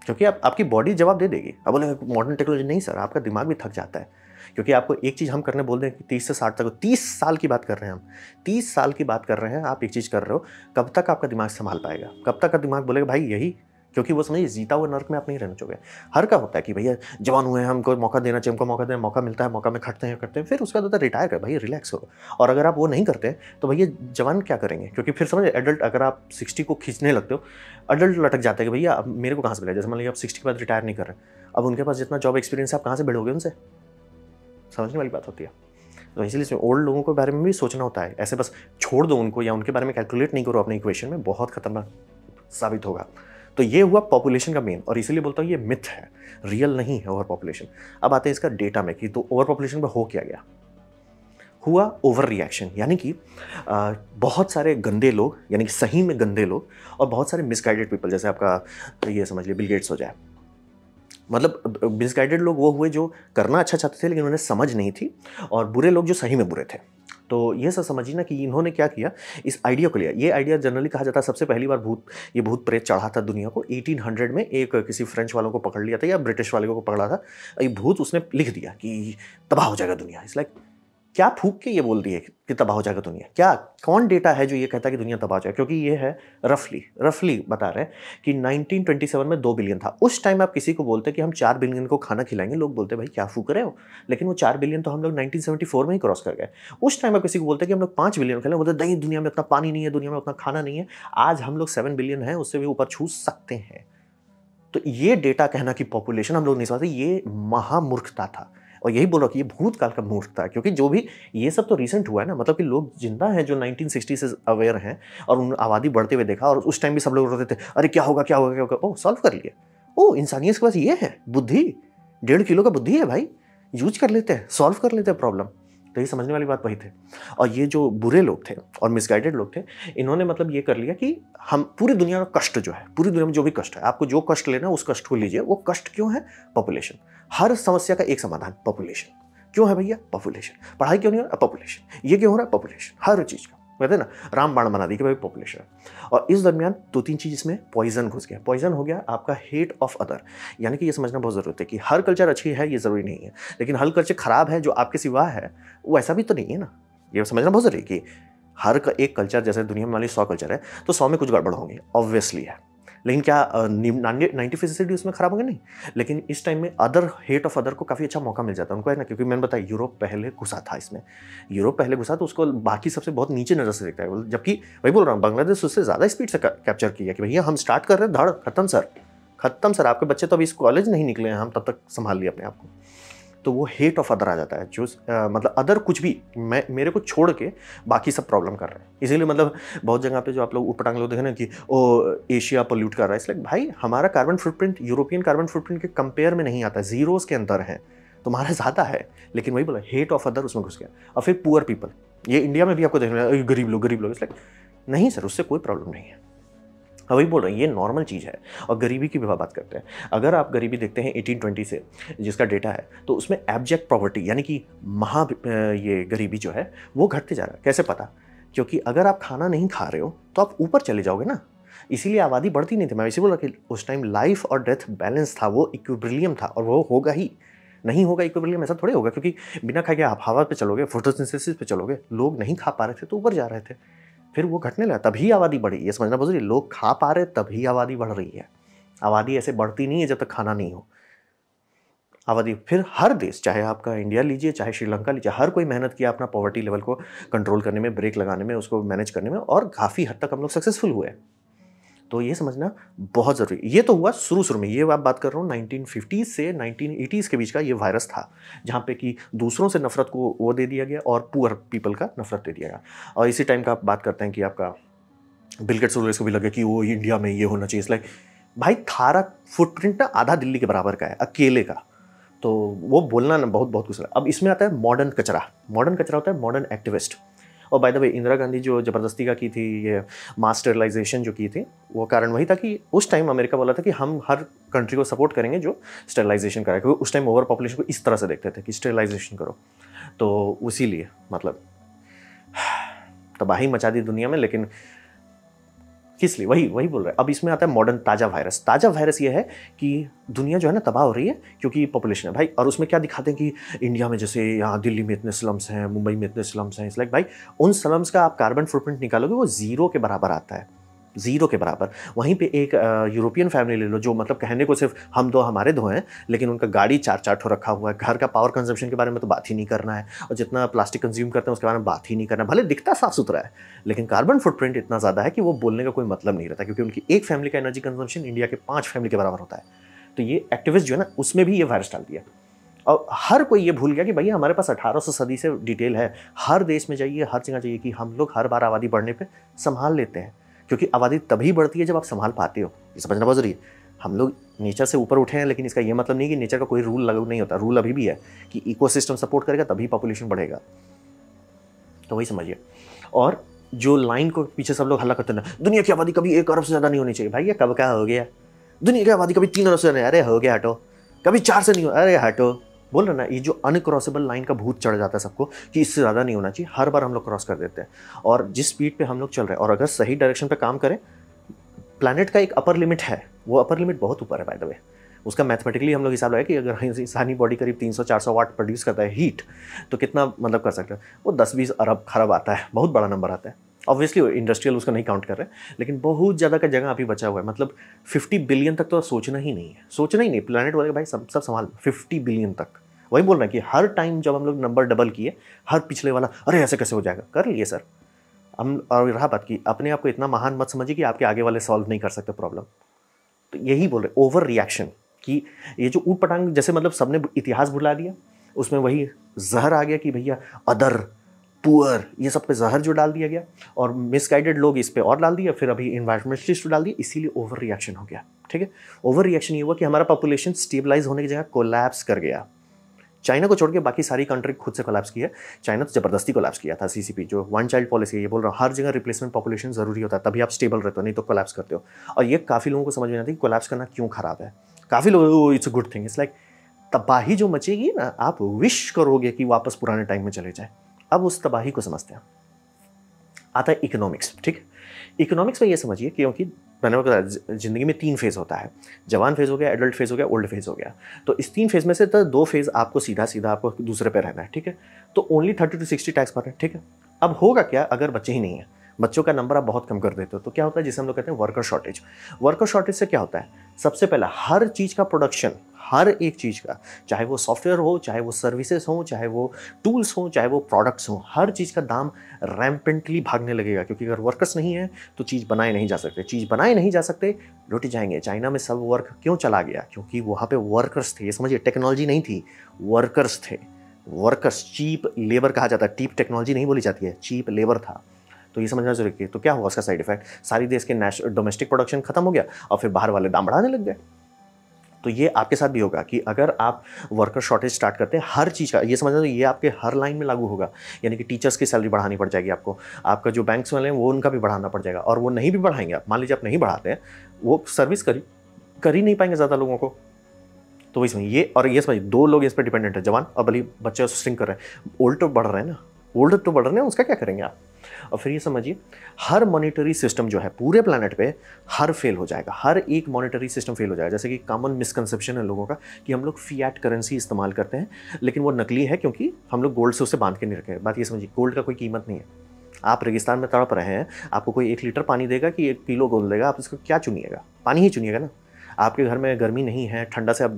क्योंकि आप आपकी बॉडी जवाब दे देगी अब बोले मॉडर्न टेक्नोलॉजी नहीं सर आपका दिमाग भी थक जाता है क्योंकि आपको एक चीज़ हम करने बोल दें कि तीस से साठ तक तीस साल की बात कर रहे हैं हम तीस साल की बात कर रहे हैं आप एक चीज़ कर रहे हो कब तक आपका दिमाग संभाल पाएगा कब तक का दिमाग बोलेगा भाई यही क्योंकि वो समझिए जीता हुआ नर्क में आप नहीं रहना चाहोगे हर का होता है कि भैया जवान हुए हैं हमको मौका देना चाहिए हमको मौका देना मौका मिलता है मौका में खटते हैं करते हैं फिर उसके बाद होता है रिटायर कर भैया रिलैक्स हो और अगर आप वो नहीं करते तो भैया जवान क्या करेंगे क्योंकि फिर समझिए एडल्ट अगर आप सिक्सटी को खींचने लगते हो अडल्ट लटक जाते हैं कि भैया अब मेरे को कहाँ से मिला जैसे मान लीजिए आप सिक्सटी के बाद रिटायर नहीं कर रहे अब उनके पास जितना जॉब एक्सपीरियंस है आप कहाँ से बैठोगे उनसे समझने वाली बात होती है तो इसलिए इसमें ओल्ड लोगों के बारे में भी सोचना होता है ऐसे बस छोड़ दो उनको या उनके बारे में कैलकुलेट नहीं करो अपने इक्वेशन में बहुत खतरनाक साबित होगा तो ये हुआ पॉपुलेशन का मेन और इसीलिए बोलता हूँ ये मिथ है रियल नहीं है ओवर पॉपुलेशन अब आते हैं इसका डेटा में कि तो ओवर पॉपुलेशन में हो क्या गया हुआ ओवर रिएक्शन यानी कि बहुत सारे गंदे लोग यानी कि सही में गंदे लोग और बहुत सारे मिसगाइडेड पीपल जैसे आपका ये समझ लीजिए बिल गेट्स हो जाए मतलब मिसगाइडेड लोग वो हुए जो करना अच्छा चाहते थे लेकिन उन्हें समझ नहीं थी और बुरे लोग जो सही में बुरे थे तो ये सब समझिए ना कि इन्होंने क्या किया इस आइडिया को लिया ये आइडिया जनरली कहा जाता है सबसे पहली बार भूत ये भूत प्रेत चढ़ा था दुनिया को 1800 में एक किसी फ्रेंच वालों को पकड़ लिया था या ब्रिटिश वाले को पकड़ा था ये भूत उसने लिख दिया कि तबाह हो जाएगा दुनिया इस लाइक like, क्या फूक के ये बोल रही है कि तबाह हो जाएगा दुनिया क्या कौन डेटा है जो ये कहता है कि दुनिया तबाह हो जाएगा क्योंकि ये है रफली रफली बता रहे हैं कि 1927 में दो बिलियन था उस टाइम आप किसी को बोलते कि हम चार बिलियन को खाना खिलाएंगे लोग बोलते भाई क्या फूक रहे हो लेकिन वो चार बिलियन तो हम लोग नाइनटीन में ही क्रॉस कर गए उस टाइम आप किसी को बोलते कि हम लोग पाँच बिलियन खेलें बोलते नहीं दुनिया में उतना पानी नहीं है दुनिया में उतना खाना नहीं है आज हम लोग सेवन बिलियन है उससे भी ऊपर छू सकते हैं तो ये डेटा कहना कि पॉपुलेशन हम लोग नहीं समझते ये महामूर्खता था और यही बोल रहा कि ये भूतकाल का मूर्खता है क्योंकि जो भी ये सब तो रिसेंट हुआ है ना मतलब कि लोग जिंदा हैं जो सिक्सटी से अवेयर हैं और उन आबादी बढ़ते हुए देखा और उस टाइम भी सब लोग रोते थे अरे क्या होगा क्या होगा क्या होगा ओ सॉल्व कर लिए ओ इंसानियत के पास ये है बुद्धि डेढ़ किलो का बुद्धि है भाई यूज कर लेते हैं सॉल्व कर लेते हैं प्रॉब्लम तो ये समझने वाली बात वही थे और ये जो बुरे लोग थे और मिसगाइडेड लोग थे इन्होंने मतलब ये कर लिया कि हम पूरी दुनिया का कष्ट जो है पूरी दुनिया में जो भी कष्ट है आपको जो कष्ट लेना है उस कष्ट को लीजिए वो कष्ट क्यों है पॉपुलेशन हर समस्या का एक समाधान पॉपुलेशन क्यों है भैया पॉपुलेशन पढ़ाई क्यों नहीं हो रहा पॉपुलेशन ये क्यों हो रहा है पॉपुलेशन हर चीज़ का कहते हैं ना बाण बना दी कि भाई पॉपुलेशन और इस दरमियान दो तीन चीज़ इसमें पॉइजन घुस गया पॉइजन हो गया आपका हेट ऑफ अदर यानी कि ये समझना बहुत ज़रूरत है कि हर कल्चर अच्छी है ये ज़रूरी नहीं है लेकिन हर कल्चर ख़राब है जो आपके सिवा है वो ऐसा भी तो नहीं है ना ये समझना बहुत ज़रूरी है कि हर एक कल्चर जैसे दुनिया में मान लीजिए सौ कल्चर है तो सौ में कुछ गड़बड़ होंगे ऑब्वियसली है लेकिन क्या नाइन्टी फीसदी उसमें खराब होंगे नहीं लेकिन इस टाइम में अदर हेट ऑफ अदर को काफ़ी अच्छा मौका मिल जाता है उनको है ना क्योंकि मैंने बताया यूरोप पहले घुसा था इसमें यूरोप पहले घुसा तो उसको बाकी सबसे बहुत नीचे नज़र से देखता है जबकि वही बोल रहा हूँ बांग्लादेश उससे ज़्यादा स्पीड से कैप्चर किया कि भैया हम स्टार्ट कर रहे हैं धड़ खत्म सर खत्म सर आपके बच्चे तो अभी इस कॉलेज नहीं निकले हैं हम तब तक संभाल लिए अपने आप को तो वो हेट ऑफ अदर आ जाता है जो आ, मतलब अदर कुछ भी मैं मेरे को छोड़ के बाकी सब प्रॉब्लम कर रहे हैं इसीलिए मतलब बहुत जगह पे जो आप लोग उपटांग लोग देखें ना कि ओ एशिया पोल्यूट कर रहा है इसलिए भाई हमारा carbon footprint European carbon footprint के कंपेयर में नहीं आता जीरोज़ के अंदर है तुम्हारा ज़्यादा है लेकिन वही बोला हेट ऑफ अदर उसमें घुस गया और फिर पुअर पीपल ये इंडिया में भी आपको देखना गरीब लोग गरीब लोग इसलिए नहीं सर उससे कोई प्रॉब्लम नहीं है मैं हाँ, वही बोल रहा हूँ ये नॉर्मल चीज़ है और गरीबी की भी बात करते हैं अगर आप गरीबी देखते हैं एटीन ट्वेंटी से जिसका डेटा है तो उसमें एब्जेक्ट पॉवर्टी यानी कि महा ये गरीबी जो है वो घटते जा रहा है कैसे पता क्योंकि अगर आप खाना नहीं खा रहे हो तो आप ऊपर चले जाओगे ना इसीलिए आबादी बढ़ती नहीं थी मैं इसी बोल रहा कि उस टाइम लाइफ और डेथ बैलेंस था वो इक्विब्रिलियम था और वो होगा ही नहीं होगा इक्विब्रिलियम ऐसा थोड़े होगा क्योंकि बिना खाए के आप हवा पे चलोगे फोटोसिंथेसिस पे चलोगे लोग नहीं खा पा रहे थे तो ऊपर जा रहे थे फिर वो घटने लगा तभी आबादी बढ़ी ये समझना बहुत लोग खा पा रहे तभी आबादी बढ़ रही है आबादी ऐसे बढ़ती नहीं है जब तक खाना नहीं हो आबादी फिर हर देश चाहे आपका इंडिया लीजिए चाहे श्रीलंका लीजिए हर कोई मेहनत किया अपना पॉवर्टी लेवल को कंट्रोल करने में ब्रेक लगाने में उसको मैनेज करने में और काफ़ी हद तक हम लोग सक्सेसफुल हुए तो ये समझना बहुत ज़रूरी ये तो हुआ शुरू शुरू में ये आप बात कर रहा हूँ नाइनटीन से नाइनटीन के बीच का ये वायरस था जहाँ पे कि दूसरों से नफरत को वो दे दिया गया और पुअर पीपल का नफरत दे दिया गया और इसी टाइम का आप बात करते हैं कि आपका बिलगेट्स सोलर को भी लगे कि वो इंडिया में ये होना चाहिए लाइक भाई थारा फुटप्रिंट ना आधा दिल्ली के बराबर का है अकेले का तो वो बोलना ना बहुत बहुत कुछ अब इसमें आता है मॉडर्न कचरा मॉडर्न कचरा होता है मॉडर्न एक्टिविस्ट और by the way Indira Gandhi जो ज़बरदस्ती का की थी ये मास जो की थी वो कारण वही था कि उस टाइम अमेरिका बोला था कि हम हर कंट्री को सपोर्ट करेंगे जो स्टेलाइजेशन कराए क्योंकि उस टाइम ओवर पॉपुलेशन को इस तरह से देखते थे कि स्टेलाइजेशन करो तो उसी लिए मतलब तबाही मचा दी दुनिया में लेकिन किस लिए वही वही बोल रहे हैं अब इसमें आता है मॉडर्न ताज़ा वायरस ताज़ा वायरस ये है कि दुनिया जो है ना तबाह हो रही है क्योंकि पॉपुलेशन है भाई और उसमें क्या दिखाते हैं कि इंडिया में जैसे यहाँ दिल्ली में इतने स्लम्स हैं मुंबई में इतने स्लम्स हैं इस लाइक भाई उन स्लम्स का आप कार्बन फुटप्रिंट निकालोगे वो जीरो के बराबर आता है ज़ीरो के बराबर वहीं पे एक यूरोपियन फैमिली ले लो जो मतलब कहने को सिर्फ हम दो हमारे दो हैं लेकिन उनका गाड़ी चार चार ठो रखा हुआ है घर का पावर कंजम्पशन के बारे में तो बात ही नहीं करना है और जितना प्लास्टिक कंज्यूम करते हैं उसके बारे में बात ही नहीं करना भले दिखता साफ सुथरा है लेकिन कार्बन फुटप्रिंट इतना ज़्यादा है कि वो बोलने का कोई मतलब नहीं रहता क्योंकि उनकी एक फैमिली का एनर्जी कंजम्पशन इंडिया के पाँच फैमिली के बराबर होता है तो ये एक्टिविस्ट जो है ना उसमें भी ये वायरस डाल दिया और हर कोई ये भूल गया कि भैया हमारे पास अठारह सदी से डिटेल है हर देश में जाइए हर जगह जाइए कि हम लोग हर बार आबादी बढ़ने पर संभाल लेते हैं क्योंकि आबादी तभी बढ़ती है जब आप संभाल पाते हो ये समझना बहुत जरूरी है हम लोग नेचर से ऊपर उठे हैं लेकिन इसका ये मतलब नहीं कि नेचर का कोई रूल लगा नहीं होता रूल अभी भी है कि इकोसिस्टम सपोर्ट करेगा तभी पॉपुलेशन बढ़ेगा तो वही समझिए और जो लाइन को पीछे सब लोग हल्ला करते हैं दुनिया की आबादी कभी एक अरब से ज़्यादा नहीं होनी चाहिए भाई ये कब का हो गया दुनिया की आबादी कभी तीन अरब से ज़्यादा अरे हो गया हटो कभी चार से नहीं हो अरे हटो बोल रहे ना ये जो अनक्रॉसेबल लाइन का भूत चढ़ जाता है सबको कि इससे ज़्यादा नहीं होना चाहिए हर बार हम लोग क्रॉस कर देते हैं और जिस स्पीड पर हम लोग चल रहे हैं और अगर सही डायरेक्शन पर काम करें प्लानट का एक अपर लिमिट है वो अपर लिमिट बहुत ऊपर है बाय द वे उसका मैथमेटिकली हम लोग हिसाब लगाए कि अगर इंसानी बॉडी करीब 300 400 वाट प्रोड्यूस करता है हीट तो कितना मतलब कर सकते हैं वो 10 20 अरब खराब आता है बहुत बड़ा नंबर आता है ऑब्वियसली इंडस्ट्रियल उसका नहीं काउंट कर रहे हैं लेकिन बहुत ज़्यादा का जगह अभी बचा हुआ है मतलब 50 बिलियन तक तो सोचना ही नहीं है सोचना ही नहीं प्लानट वाले भाई सब सब संभाल 50 बिलियन तक वही बोल रहे हैं कि हर टाइम जब हम लोग नंबर डबल किए हर पिछले वाला अरे ऐसे कैसे हो जाएगा कर लिए सर हम और रहा बात की अपने आप को इतना महान मत समझिए कि आपके आगे वाले सॉल्व नहीं कर सकते प्रॉब्लम तो यही बोल रहे ओवर रिएक्शन कि ये जो ऊट पटांग जैसे मतलब सबने इतिहास भुला दिया उसमें वही जहर आ गया कि भैया अदर पुअर ये सब पे जहर जो डाल दिया गया और मिसगाइडेड लोग इस पर और डाल दिया फिर अभी इन्वायरमेंटलिस्ट डाल दिया इसीलिए ओवर रिएक्शन हो गया ठीक है ओवर रिएक्शन ये हुआ कि हमारा पॉपुलेशन स्टेबलाइज होने की जगह कोलैप्स कर गया चाइना को छोड़ के बाकी सारी कंट्री खुद से कोलैप्स की है चाइना तो जबरदस्ती कोलैप्स किया था सीसीपी जो वन चाइल्ड पॉलिसी है ये बोल रहा हूँ हर जगह रिप्लेसमेंट पॉपुलेशन जरूरी होता है तभी आप स्टेबल रहते हो नहीं तो कोलैप्स करते हो और ये काफ़ी लोगों को समझ में आता है कि कोलैप्स करना क्यों खराब है काफ़ी लोग it's a good thing it's like तबाही जो मचेगी ना आप विश करोगे कि वापस पुराने टाइम में चले जाए अब उस तबाही को समझते हैं आता है इकोनॉमिक्स ठीक इकोनॉमिक्स में ये समझिए क्योंकि मैंने बताया ज़िंदगी में तीन फेज़ होता है जवान फेज़ हो गया एडल्ट फेज़ हो गया ओल्ड फेज़ हो गया तो इस तीन फेज़ में से तो दो फेज़ आपको सीधा सीधा आपको दूसरे पे रहना है ठीक है तो only thirty two sixty tax पर है ठीक है अब होगा क्या अगर बच्चे ही नहीं है बच्चों का नंबर आप बहुत कम कर देते हो तो क्या होता है जिसे हम लोग कहते हैं वर्कर शॉर्टेज वर्कर शॉर्टेज से क्या होता है सबसे पहला हर चीज़ का प्रोडक्शन हर एक चीज़ का चाहे वो सॉफ्टवेयर हो चाहे वो सर्विसेज हो चाहे वो टूल्स हो चाहे वो प्रोडक्ट्स हों हर चीज़ का दाम रैम्पेंटली भागने लगेगा क्योंकि अगर वर्कर्स नहीं है तो चीज़ बनाए नहीं जा सकते चीज़ बनाए नहीं जा सकते लुट जाएंगे चाइना में सब वर्क क्यों चला गया क्योंकि वहाँ पर वर्कर्स थे ये समझिए टेक्नोलॉजी नहीं थी वर्कर्स थे वर्कर्स चीप लेबर कहा जाता है टीप टेक्नोलॉजी नहीं बोली जाती है चीप लेबर था तो ये समझना जरूरी है तो क्या हुआ उसका साइड इफेक्ट सारी देश के डोमेस्टिक प्रोडक्शन खत्म हो गया और फिर बाहर वाले दाम बढ़ाने लग गए तो ये आपके साथ भी होगा कि अगर आप वर्कर शॉर्टेज स्टार्ट करते हैं हर चीज़ का ये समझ लो ये आपके हर लाइन में लागू होगा यानी कि टीचर्स की सैलरी बढ़ानी पड़ जाएगी आपको आपका जो बैंक्स वाले हैं वो उनका भी बढ़ाना पड़ जाएगा और वो नहीं भी बढ़ाएंगे आप मान लीजिए आप नहीं बढ़ाते हैं वो सर्विस करी कर ही नहीं पाएंगे ज़्यादा लोगों को तो वही समझिए ये और ये समझिए दो लोग इस पर डिपेंडेंट है जवान और भली बच्चे स्ट्रिंग कर रहे हैं ओल्ड तो बढ़ रहे हैं ना ओल्ड तो बढ़ रहे हैं उसका क्या करेंगे आप और फिर ये समझिए हर मॉनिटरी सिस्टम जो है पूरे प्लानट पे हर फेल हो जाएगा हर एक मॉनिटरी सिस्टम फेल हो जाएगा जैसे कि कॉमन मिसकनसेप्शन है लोगों का कि हम लोग फिएट करेंसी इस्तेमाल करते हैं लेकिन वो नकली है क्योंकि हम लोग गोल्ड से उसे बांध के नहीं रखें बात ये समझिए गोल्ड का कोई कीमत नहीं है आप रेगिस्तान में तड़प रहे हैं आपको कोई एक लीटर पानी देगा कि एक किलो गोल्ड देगा आप इसको क्या चुनिएगा पानी ही चुनिएगा ना आपके घर में गर्मी नहीं है ठंडा से आप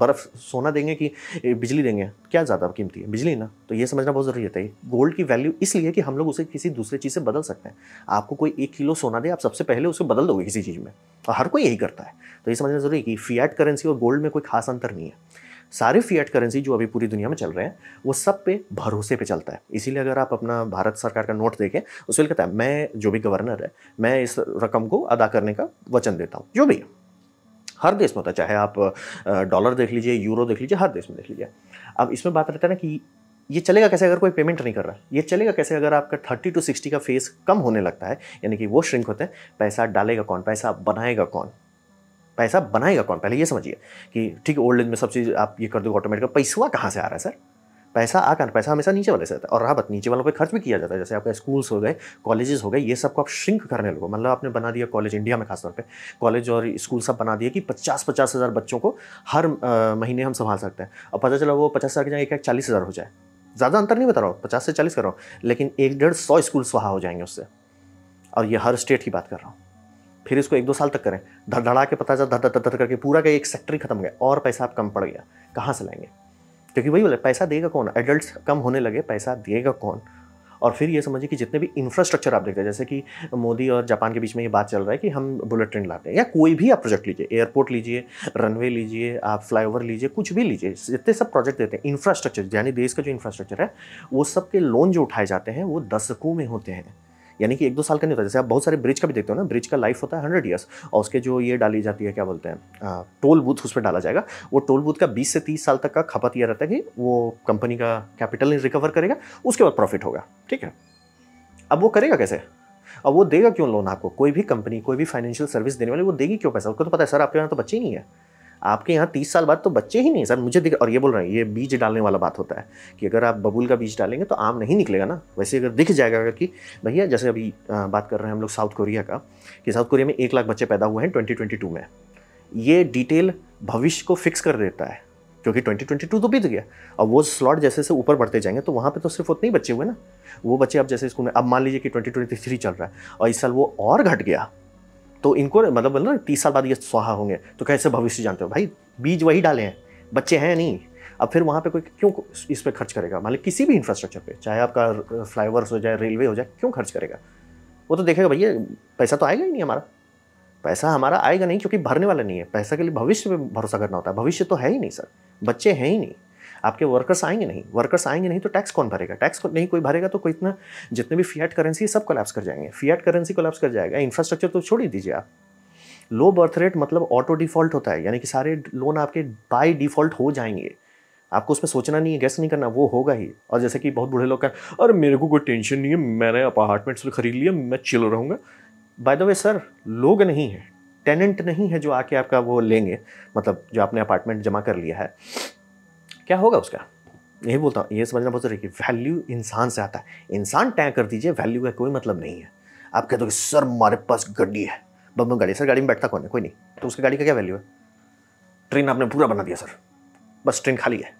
बर्फ़ सोना देंगे कि बिजली देंगे क्या ज़्यादा कीमती है बिजली ना तो ये समझना बहुत ज़रूरी होता है गोल्ड की वैल्यू इसलिए कि हम लोग उसे किसी दूसरे चीज़ से बदल सकते हैं आपको कोई एक किलो सोना दे आप सबसे पहले उसे बदल दोगे किसी चीज़ में और हर कोई यही करता है तो ये समझना ज़रूरी है कि फियाट करेंसी और गोल्ड में कोई खास अंतर नहीं है सारे फियाट करेंसी जो अभी पूरी दुनिया में चल रहे हैं वो सब पे भरोसे पे चलता है इसीलिए अगर आप अपना भारत सरकार का नोट देखें उसमें कहता है मैं जो भी गवर्नर है मैं इस रकम को अदा करने का वचन देता हूँ जो भी है हर देश में होता है चाहे आप डॉलर देख लीजिए यूरो देख लीजिए हर देश में देख लीजिए अब इसमें बात रहता है ना कि ये चलेगा कैसे अगर कोई पेमेंट नहीं कर रहा ये चलेगा कैसे अगर आपका थर्टी टू सिक्सटी का फेस कम होने लगता है यानी कि वो श्रिंक होते हैं पैसा डालेगा कौन पैसा बनाएगा कौन पैसा बनाएगा कौन पहले ये समझिए कि ठीक है ओल्ड एज में सब चीज़ आप ये कर दोगे ऑटोमेटिक पैसा कहाँ से आ रहा है सर पैसा आकर पैसा हमेशा नीचे वाले से आता है और रहा बात नीचे वालों पे खर्च भी किया जाता है जैसे आपके स्कूल्स हो गए कॉलेजेस हो गए ये सबको आप श्रिंक करने लगो मतलब आपने बना दिया कॉलेज इंडिया में खासतौर पर कॉलेज और स्कूल सब बना दिया कि पचास पचास हज़ार बच्चों को हर आ, महीने हम संभाल सकते हैं और पता चला वो पचास हज़ार की जगह एक एक चालीस हज़ार हो जाए ज़्यादा अंतर नहीं बता रहा हूँ पचास से चालीस कर रहा हूँ लेकिन एक डेढ़ सौ स्कूल वहाँ हो जाएंगे उससे और ये हर स्टेट की बात कर रहा हूँ फिर इसको एक दो साल तक करें धड़धड़ा के पता चला धड़ धड़ करके पूरा का एक सेक्टर ही खत्म गया और पैसा आप कम पड़ गया कहाँ से लाएंगे क्योंकि वही बोले पैसा देगा कौन एडल्ट कम होने लगे पैसा देगा कौन और फिर ये समझिए कि जितने भी इंफ्रास्ट्रक्चर आप देखते हैं जैसे कि मोदी और जापान के बीच में ये बात चल रहा है कि हम बुलेट ट्रेन लाते हैं या कोई भी आप प्रोजेक्ट लीजिए एयरपोर्ट लीजिए रनवे लीजिए आप फ्लाईओवर लीजिए कुछ भी लीजिए जितने सब प्रोजेक्ट देते हैं इंफ्रास्ट्रक्चर यानी देश का जो इंफ्रास्ट्रक्चर है वो सब के लोन जो उठाए जाते हैं वो दशकों में होते हैं यानी कि एक दो साल का नहीं होता जैसे आप बहुत सारे ब्रिज का भी देखते हो ना ब्रिज का लाइफ होता है हंड्रेड ईयर्स और उसके जो ये डाली जाती है क्या बोलते हैं टोल बूथ उस पर डाला जाएगा वो टोल बूथ का बीस से तीस साल तक का खपत यह रहता है कि वो कंपनी का कैपिटल नहीं रिकवर करेगा उसके बाद प्रॉफिट होगा ठीक है अब वो करेगा कैसे अब वो देगा क्यों लोन आपको कोई भी कंपनी कोई भी फाइनेंशियल सर्विस देने वाली वो देगी क्यों पैसा उसको तो पता है सर आपके यहाँ तो बच्चे ही नहीं है आपके यहाँ तीस साल बाद तो बच्चे ही नहीं सर मुझे दिख और ये बोल रहे हैं ये बीज डालने वाला बात होता है कि अगर आप बबूल का बीज डालेंगे तो आम नहीं निकलेगा ना वैसे अगर दिख जाएगा अगर कि भैया जैसे अभी बात कर रहे हैं हम लोग साउथ कोरिया का कि साउथ कोरिया में एक लाख बच्चे पैदा हुए हैं ट्वेंटी में ये डिटेल भविष्य को फिक्स कर देता है क्योंकि 2022 तो बीत गया अब वो स्लॉट जैसे से ऊपर बढ़ते जाएंगे तो वहाँ पे तो सिर्फ उतने ही बच्चे हुए ना वो बच्चे अब जैसे स्कूल में अब मान लीजिए कि 2023 चल रहा है और इस साल वो और घट गया तो इनको मतलब बोल ना तीस साल बाद ये स्वाहा होंगे तो कैसे भविष्य जानते हो भाई बीज वही डाले हैं बच्चे हैं नहीं अब फिर वहाँ पे कोई क्यों इस पर खर्च करेगा मान लीजिए किसी भी इंफ्रास्ट्रक्चर पे चाहे आपका फ्लाईओवर्स हो जाए रेलवे हो जाए क्यों खर्च करेगा वो तो देखेगा भैया पैसा तो आएगा ही नहीं हमारा पैसा हमारा आएगा नहीं क्योंकि भरने वाला नहीं है पैसा के लिए भविष्य पे भरोसा करना होता है भविष्य तो है ही नहीं सर बच्चे हैं ही नहीं आपके वर्कर्स आएंगे नहीं वर्कर्स आएंगे नहीं तो टैक्स कौन भरेगा टैक्स को नहीं कोई भरेगा तो कोई इतना जितने भी फियाट करेंसी सब कोलैप्स कर जाएंगे फियाट करेंसी कोलैप्स कर जाएगा इंफ्रास्ट्रक्चर तो छोड़ ही दीजिए आप लो बर्थ रेट मतलब ऑटो डिफॉल्ट होता है यानी कि सारे लोन आपके बाय डिफॉल्ट हो जाएंगे आपको उसमें सोचना नहीं है गैस नहीं करना वो होगा ही और जैसे कि बहुत बुढ़े लोग कहें अरे मेरे को कोई टेंशन नहीं है मैंने अपार्टमेंट्स तो खरीद लिया मैं चिल रहूँगा बाय द वे सर लोग नहीं है टेनेंट नहीं है जो आके आपका वो लेंगे मतलब जो आपने अपार्टमेंट जमा कर लिया है क्या होगा उसका यही बोलता हूँ ये समझना बहुत जरूरी है वैल्यू इंसान से आता है इंसान तय कर दीजिए वैल्यू का कोई मतलब नहीं है आप हो कि सर हमारे पास गड्डी है बम गाड़ी सर गाड़ी में बैठता कौन है कोई नहीं तो उसकी गाड़ी का क्या वैल्यू है ट्रेन आपने पूरा बना दिया सर बस ट्रेन खाली है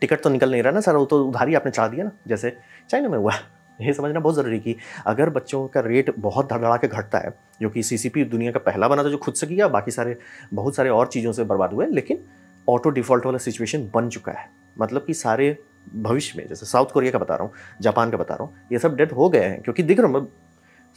टिकट तो निकल नहीं रहा ना सर वो तो उधारी आपने चढ़ा दिया ना जैसे चाइना में हुआ ये समझना बहुत ज़रूरी कि अगर बच्चों का रेट बहुत धड़धड़ा के घटता है जो कि सी दुनिया का पहला बना था जो खुद से किया बाकी सारे बहुत सारे और चीज़ों से बर्बाद हुए लेकिन ऑटो डिफ़ॉल्ट वाला सिचुएशन बन चुका है मतलब कि सारे भविष्य में जैसे साउथ कोरिया का बता रहा हूँ जापान का बता रहा हूँ ये सब डेथ हो गए हैं क्योंकि दिख रहा हूँ मतलब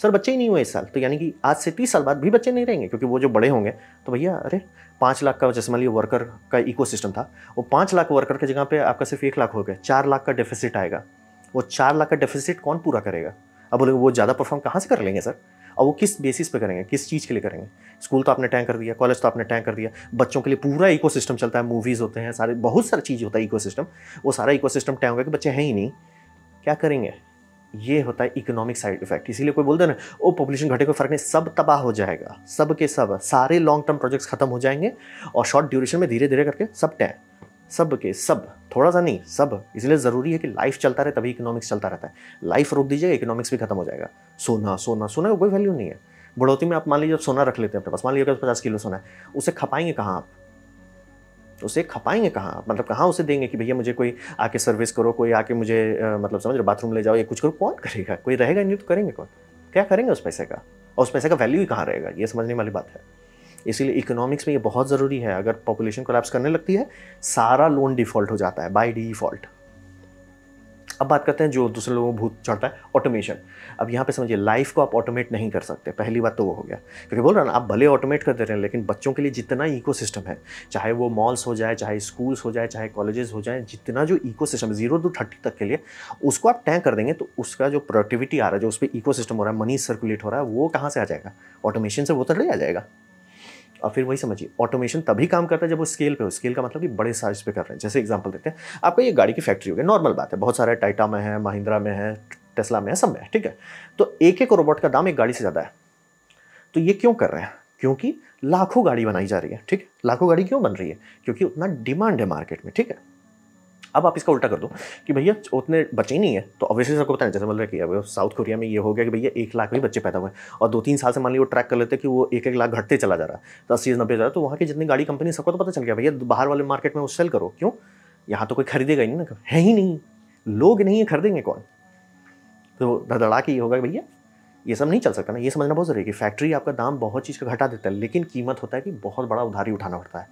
सर बच्चे ही नहीं हुए इस साल तो यानी कि आज से तीस साल बाद भी बच्चे नहीं रहेंगे क्योंकि वो जो बड़े होंगे तो भैया अरे पाँच लाख का जैसे मान लीजिए वर्कर का इको था वो पाँच लाख वर्कर की जगह पर आपका सिर्फ एक लाख हो गया चार लाख का डेफिसिट आएगा वो चार लाख का डेफिसिट कौन पूरा करेगा अब बोले वो ज़्यादा परफॉर्म कहाँ से कर लेंगे सर और वो किस बेसिस पे करेंगे किस चीज़ के लिए करेंगे स्कूल तो आपने टैंक कर दिया कॉलेज तो आपने टैंक कर दिया बच्चों के लिए पूरा इको चलता है मूवीज़ होते हैं सारे बहुत सारी चीज़ होता है इको वो सारा इको सिस्टम टैंक होगा कि बच्चे हैं ही नहीं क्या करेंगे ये होता है इकोनॉमिक साइड इफेक्ट इसीलिए कोई है ना वो पॉपुलेशन घटे कोई फर्क नहीं सब तबाह हो जाएगा सब के सब सारे लॉन्ग टर्म प्रोजेक्ट्स खत्म हो जाएंगे और शॉर्ट ड्यूरेशन में धीरे धीरे करके सब टैंक सब के सब थोड़ा सा नहीं सब इसलिए ज़रूरी है कि लाइफ चलता रहे तभी इकोनॉमिक्स चलता रहता है लाइफ रोक दीजिएगा इकोनॉमिक्स भी खत्म हो जाएगा सोना सोना सोना का कोई वैल्यू नहीं है बढ़ोती में आप मान लीजिए सोना रख लेते हैं अपने पास मान लीजिए पचास किलो सोना है उसे खपाएंगे कहाँ आप उसे खपाएंगे कहाँ मतलब कहाँ उसे देंगे कि भैया मुझे कोई आके सर्विस करो कोई आके मुझे मतलब समझ रहे बाथरूम ले जाओ या कुछ करो कौन करेगा कोई रहेगा नहीं तो करेंगे कौन क्या करेंगे उस पैसे का और उस पैसे का वैल्यू ही कहाँ रहेगा ये समझने वाली बात है इसीलिए इकोनॉमिक्स में ये बहुत ज़रूरी है अगर पॉपुलेशन कोलैप्स करने लगती है सारा लोन डिफ़ॉल्ट हो जाता है बाई डिफ़ॉल्ट अब बात करते हैं जो दूसरे लोगों को भूत चढ़ता है ऑटोमेशन अब यहाँ पे समझिए लाइफ को आप ऑटोमेट नहीं कर सकते पहली बात तो वो हो गया क्योंकि बोल रहा ना आप भले ऑटोमेट कर दे रहे हैं लेकिन बच्चों के लिए जितना इको है चाहे वो मॉल्स हो जाए चाहे स्कूल्स हो जाए चाहे कॉलेजेस हो जाए जितना जो ecosystem zero two thirty तक के लिए उसको आप टैंक कर देंगे तो उसका जो प्रोडक्टिविटी आ रहा है जो उस पर इको हो रहा है मनी सर्कुलेट हो रहा है वो कहाँ से आ जाएगा ऑटोमेशन से वो तो नहीं आ जाएगा और फिर वही समझिए ऑटोमेशन तभी काम करता है जब वो स्केल पे हो स्केल का मतलब कि बड़े साइज पे कर रहे हैं जैसे एग्जांपल देते हैं आपका ये गाड़ी की फैक्ट्री हो गई नॉर्मल बात है बहुत सारे टाइटा में है महिंद्रा में है टेस्ला में है सब में है ठीक है तो एक एक रोबोट का दाम एक गाड़ी से ज़्यादा है तो ये क्यों कर रहे हैं क्योंकि लाखों गाड़ी बनाई जा रही है ठीक है लाखों गाड़ी क्यों बन रही है क्योंकि उतना डिमांड है मार्केट में ठीक है अब आप इसका उल्टा कर दो कि भैया उतने बचे नहीं है तो ऑब्वियसली सबको पता नहीं जैसे मतलब कि अब साउथ कोरिया में ये हो गया कि भैया एक लाख भी बच्चे पैदा हुए और दो तीन साल से मान ली वो ट्रैक कर लेते कि वो एक एक लाख घटते चला जा रहा है तो अस्सी नब्बे हज़ार तो वहाँ की जितनी गाड़ी कंपनी सबको तो पता चल गया भैया बाहर वाले मार्केट में वो सेल करो क्यों यहाँ तो कोई खरीदेगा ही नहीं ना है ही नहीं लोग नहीं है खरीदेंगे कौन तो धड़धड़ा के ये होगा कि भैया ये सब नहीं चल सकता ना ये समझना बहुत जरूरी है कि फैक्ट्री आपका दाम बहुत चीज़ का घटा देता है लेकिन कीमत होता है कि बहुत बड़ा उधारी उठाना पड़ता है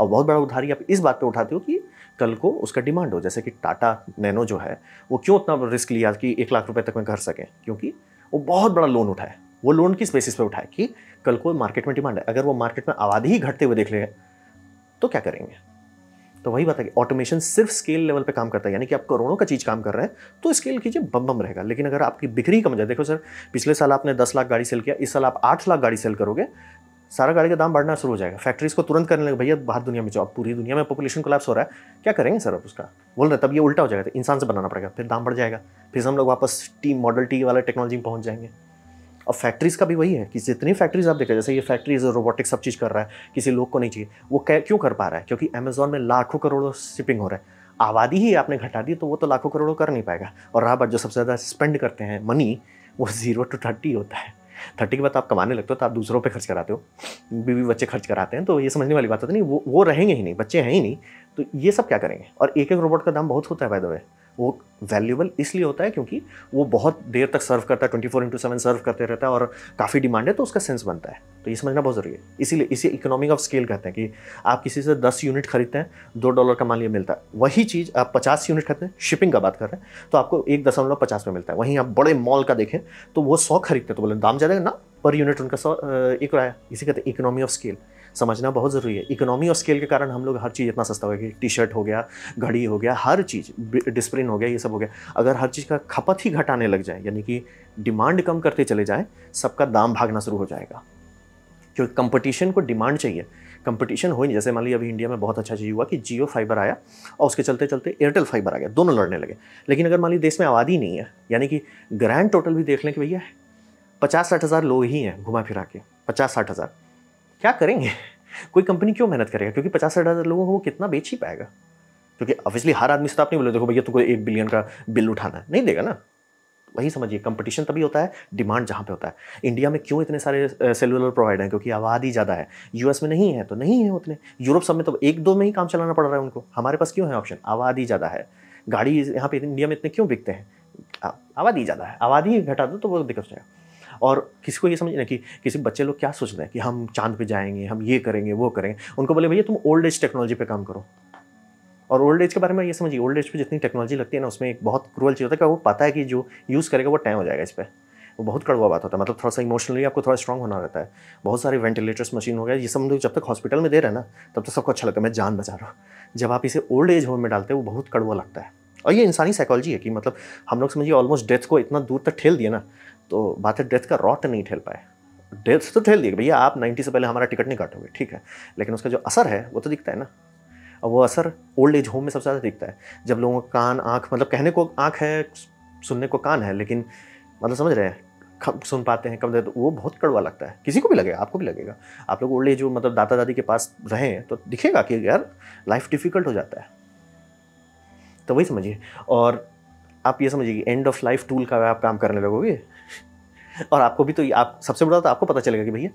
और बहुत बड़ा उधारी आप इस बात पर उठाते हो कि कल को उसका डिमांड हो जैसे कि टाटा नैनो जो है वो क्यों उतना रिस्क लिया कि एक लाख रुपये तक में घर सकें क्योंकि वो बहुत बड़ा लोन उठाए वो लोन किस बेसिस पे उठाए कि कल को मार्केट में डिमांड है अगर वो मार्केट में आबादी ही घटते हुए देख लेंगे तो क्या करेंगे तो वही बात है कि ऑटोमेशन सिर्फ स्केल लेवल पे काम करता है यानी कि आप करोड़ों का चीज़ काम कर रहे हैं तो स्केल कीजिए बम बम रहेगा लेकिन अगर आपकी बिक्री कम जाए देखो सर पिछले साल आपने दस लाख गाड़ी सेल किया इस साल आप आठ लाख गाड़ी सेल करोगे सारा गाड़ी का दाम बढ़ना शुरू हो जाएगा फैक्ट्रीज को तुरंत करने लगे भैया बाहर दुनिया में जॉब पूरी दुनिया में पॉपुलेशन कोलैप्स हो रहा है क्या करेंगे सर अब उसका बोल रहे तब ये उल्टा हो जाएगा तो इंसान से बनाना पड़ेगा फिर दाम बढ़ जाएगा फिर हम लोग वापस टी मॉडल टी वाला टेक्नोलॉजी में पहुँच जाएंगे और फैक्ट्रीज़ का भी वही है कि जितनी फैक्ट्रीज आप देख रहे हैं जैसे ये फैक्ट्रीज रोबोटिक्स सब चीज़ कर रहा है किसी लोग को नहीं चाहिए वो क्यों कर पा रहा है क्योंकि अमेजोन में लाखों करोड़ों शिपिंग हो रहा है आबादी ही आपने घटा दी तो वो तो लाखों करोड़ों कर नहीं पाएगा और रहा बात जो सबसे ज़्यादा स्पेंड करते हैं मनी वो ज़ीरो टू थर्टी होता है थर्टी के बाद तो आप कमाने लगते हो तो आप दूसरों पर खर्च कराते हो बीवी बच्चे खर्च कराते हैं तो ये समझने वाली बात होती नहीं वो वो रहेंगे ही नहीं बच्चे हैं ही नहीं तो ये सब क्या करेंगे और एक एक रोबोट का दाम बहुत होता है बाय द वे वो वैल्यूबल इसलिए होता है क्योंकि वो बहुत देर तक सर्व करता है twenty four into seven serve करते रहता है और काफ़ी डिमांड है तो उसका सेंस बनता है तो ये समझना बहुत ज़रूरी है इसीलिए इसे इकोनॉमिक ऑफ स्केल कहते हैं कि आप किसी से दस यूनिट खरीदते हैं दो डॉलर का मान लिया मिलता है वही चीज़ आप पचास यूनिट खरीदते हैं शिपिंग का बात कर रहे हैं तो आपको एक दशमलव पचास में मिलता है वहीं आप बड़े मॉल का देखें तो वो सौ खरीदते हैं तो बोले दाम ज़्यादा ना पर यूनिट उनका सौ एक रहा है इसी कहते हैं इकोनॉमी ऑफ स्केल समझना बहुत ज़रूरी है इकोनॉमी और स्केल के कारण हम लोग हर चीज़ इतना सस्ता हो गया टी शर्ट हो गया घड़ी हो गया हर चीज़ डिस्प्रिन हो गया ये सब हो गया अगर हर चीज़ का खपत ही घटाने लग जाए यानी कि डिमांड कम करते चले जाए सबका दाम भागना शुरू हो जाएगा क्योंकि कंपटीशन को डिमांड चाहिए कंपटीशन हो ही नहीं जैसे मान लीजिए अभी इंडिया में बहुत अच्छा चीज़ हुआ कि जियो फाइबर आया और उसके चलते चलते एयरटेल फाइबर आ गया दोनों लड़ने लगे लेकिन अगर मान लीजिए देश में आबादी नहीं है यानी कि ग्रैंड टोटल भी देख लें कि भैया पचास साठ हज़ार लोग ही हैं घुमा फिरा के पचास साठ हज़ार क्या करेंगे कोई कंपनी क्यों मेहनत करेगा क्योंकि पचास साठ हज़ार लोगों को वो कितना बेच ही पाएगा क्योंकि ऑब्वियसली हर आदमी से तो आप नहीं बोले देखो भैया तुमको एक बिलियन का बिल उठाना है नहीं देगा ना वही समझिए कंपटीशन तभी होता है डिमांड जहाँ पे होता है इंडिया में क्यों इतने सारे सेलुलर प्रोवाइडर हैं क्योंकि आबादी ज़्यादा है यूएस में नहीं है तो नहीं है उतने यूरोप सब में तो एक दो में ही काम चलाना पड़ रहा है उनको हमारे पास क्यों है ऑप्शन आबादी ज़्यादा है गाड़ी यहाँ पे इंडिया में इतने क्यों बिकते हैं आबादी ज़्यादा है आबादी घटा दो तो वो दिक्कत हो जाएगा और किसी को ये समझ ना कि किसी बच्चे लोग क्या सोच रहे हैं कि हम चांद पे जाएंगे हम ये करेंगे वो करेंगे उनको बोले भैया तुम ओल्ड एज टेक्नोलॉजी पे काम करो और ओल्ड एज के बारे में ये समझिए ओल्ड एज पे जितनी टेक्नोलॉजी लगती है ना उसमें एक बहुत क्रूअल चीज़ होता है कि वो पता है कि जो यूज़ करेगा वो टाइम हो जाएगा इस पर वो बहुत कड़वा बात होता है मतलब थोड़ा सा इमोशनली आपको थोड़ा स्ट्रॉग होना रहता है बहुत सारे वेंटिलेटर्स मशीन हो गया ये सब लोग जब तक हॉस्पिटल में दे रहे हैं ना तब तक सबको अच्छा लगता है मैं जान बचा रहा हूँ जब आप इसे ओल्ड एज होम में डालते हैं वो बहुत कड़वा लगता है और ये इंसानी साइकोलॉजी है कि मतलब हम लोग समझिए ऑलमोस्ट डेथ को इतना दूर तक ठेल दिया ना तो बात है डेथ का रॉट नहीं ठेल पाए डेथ तो ठेल दिए भैया आप नाइन्टी से पहले हमारा टिकट नहीं काटोगे ठीक है लेकिन उसका जो असर है वो तो दिखता है ना और वो असर ओल्ड एज होम में सबसे ज़्यादा दिखता है जब लोगों का कान आँख मतलब कहने को आँख है सुनने को कान है लेकिन मतलब समझ रहे हैं सुन पाते हैं कब देते तो वो बहुत कड़वा लगता है किसी को भी लगेगा आपको भी लगेगा आप लोग ओल्ड एज जो मतलब दादा दादी के पास रहे हैं तो दिखेगा कि यार लाइफ डिफ़िकल्ट हो जाता है तो वही समझिए और आप ये समझिए एंड ऑफ लाइफ टूल का आप काम करने लगोगे और आपको भी तो आप सबसे बड़ा तो आपको पता चलेगा कि भैया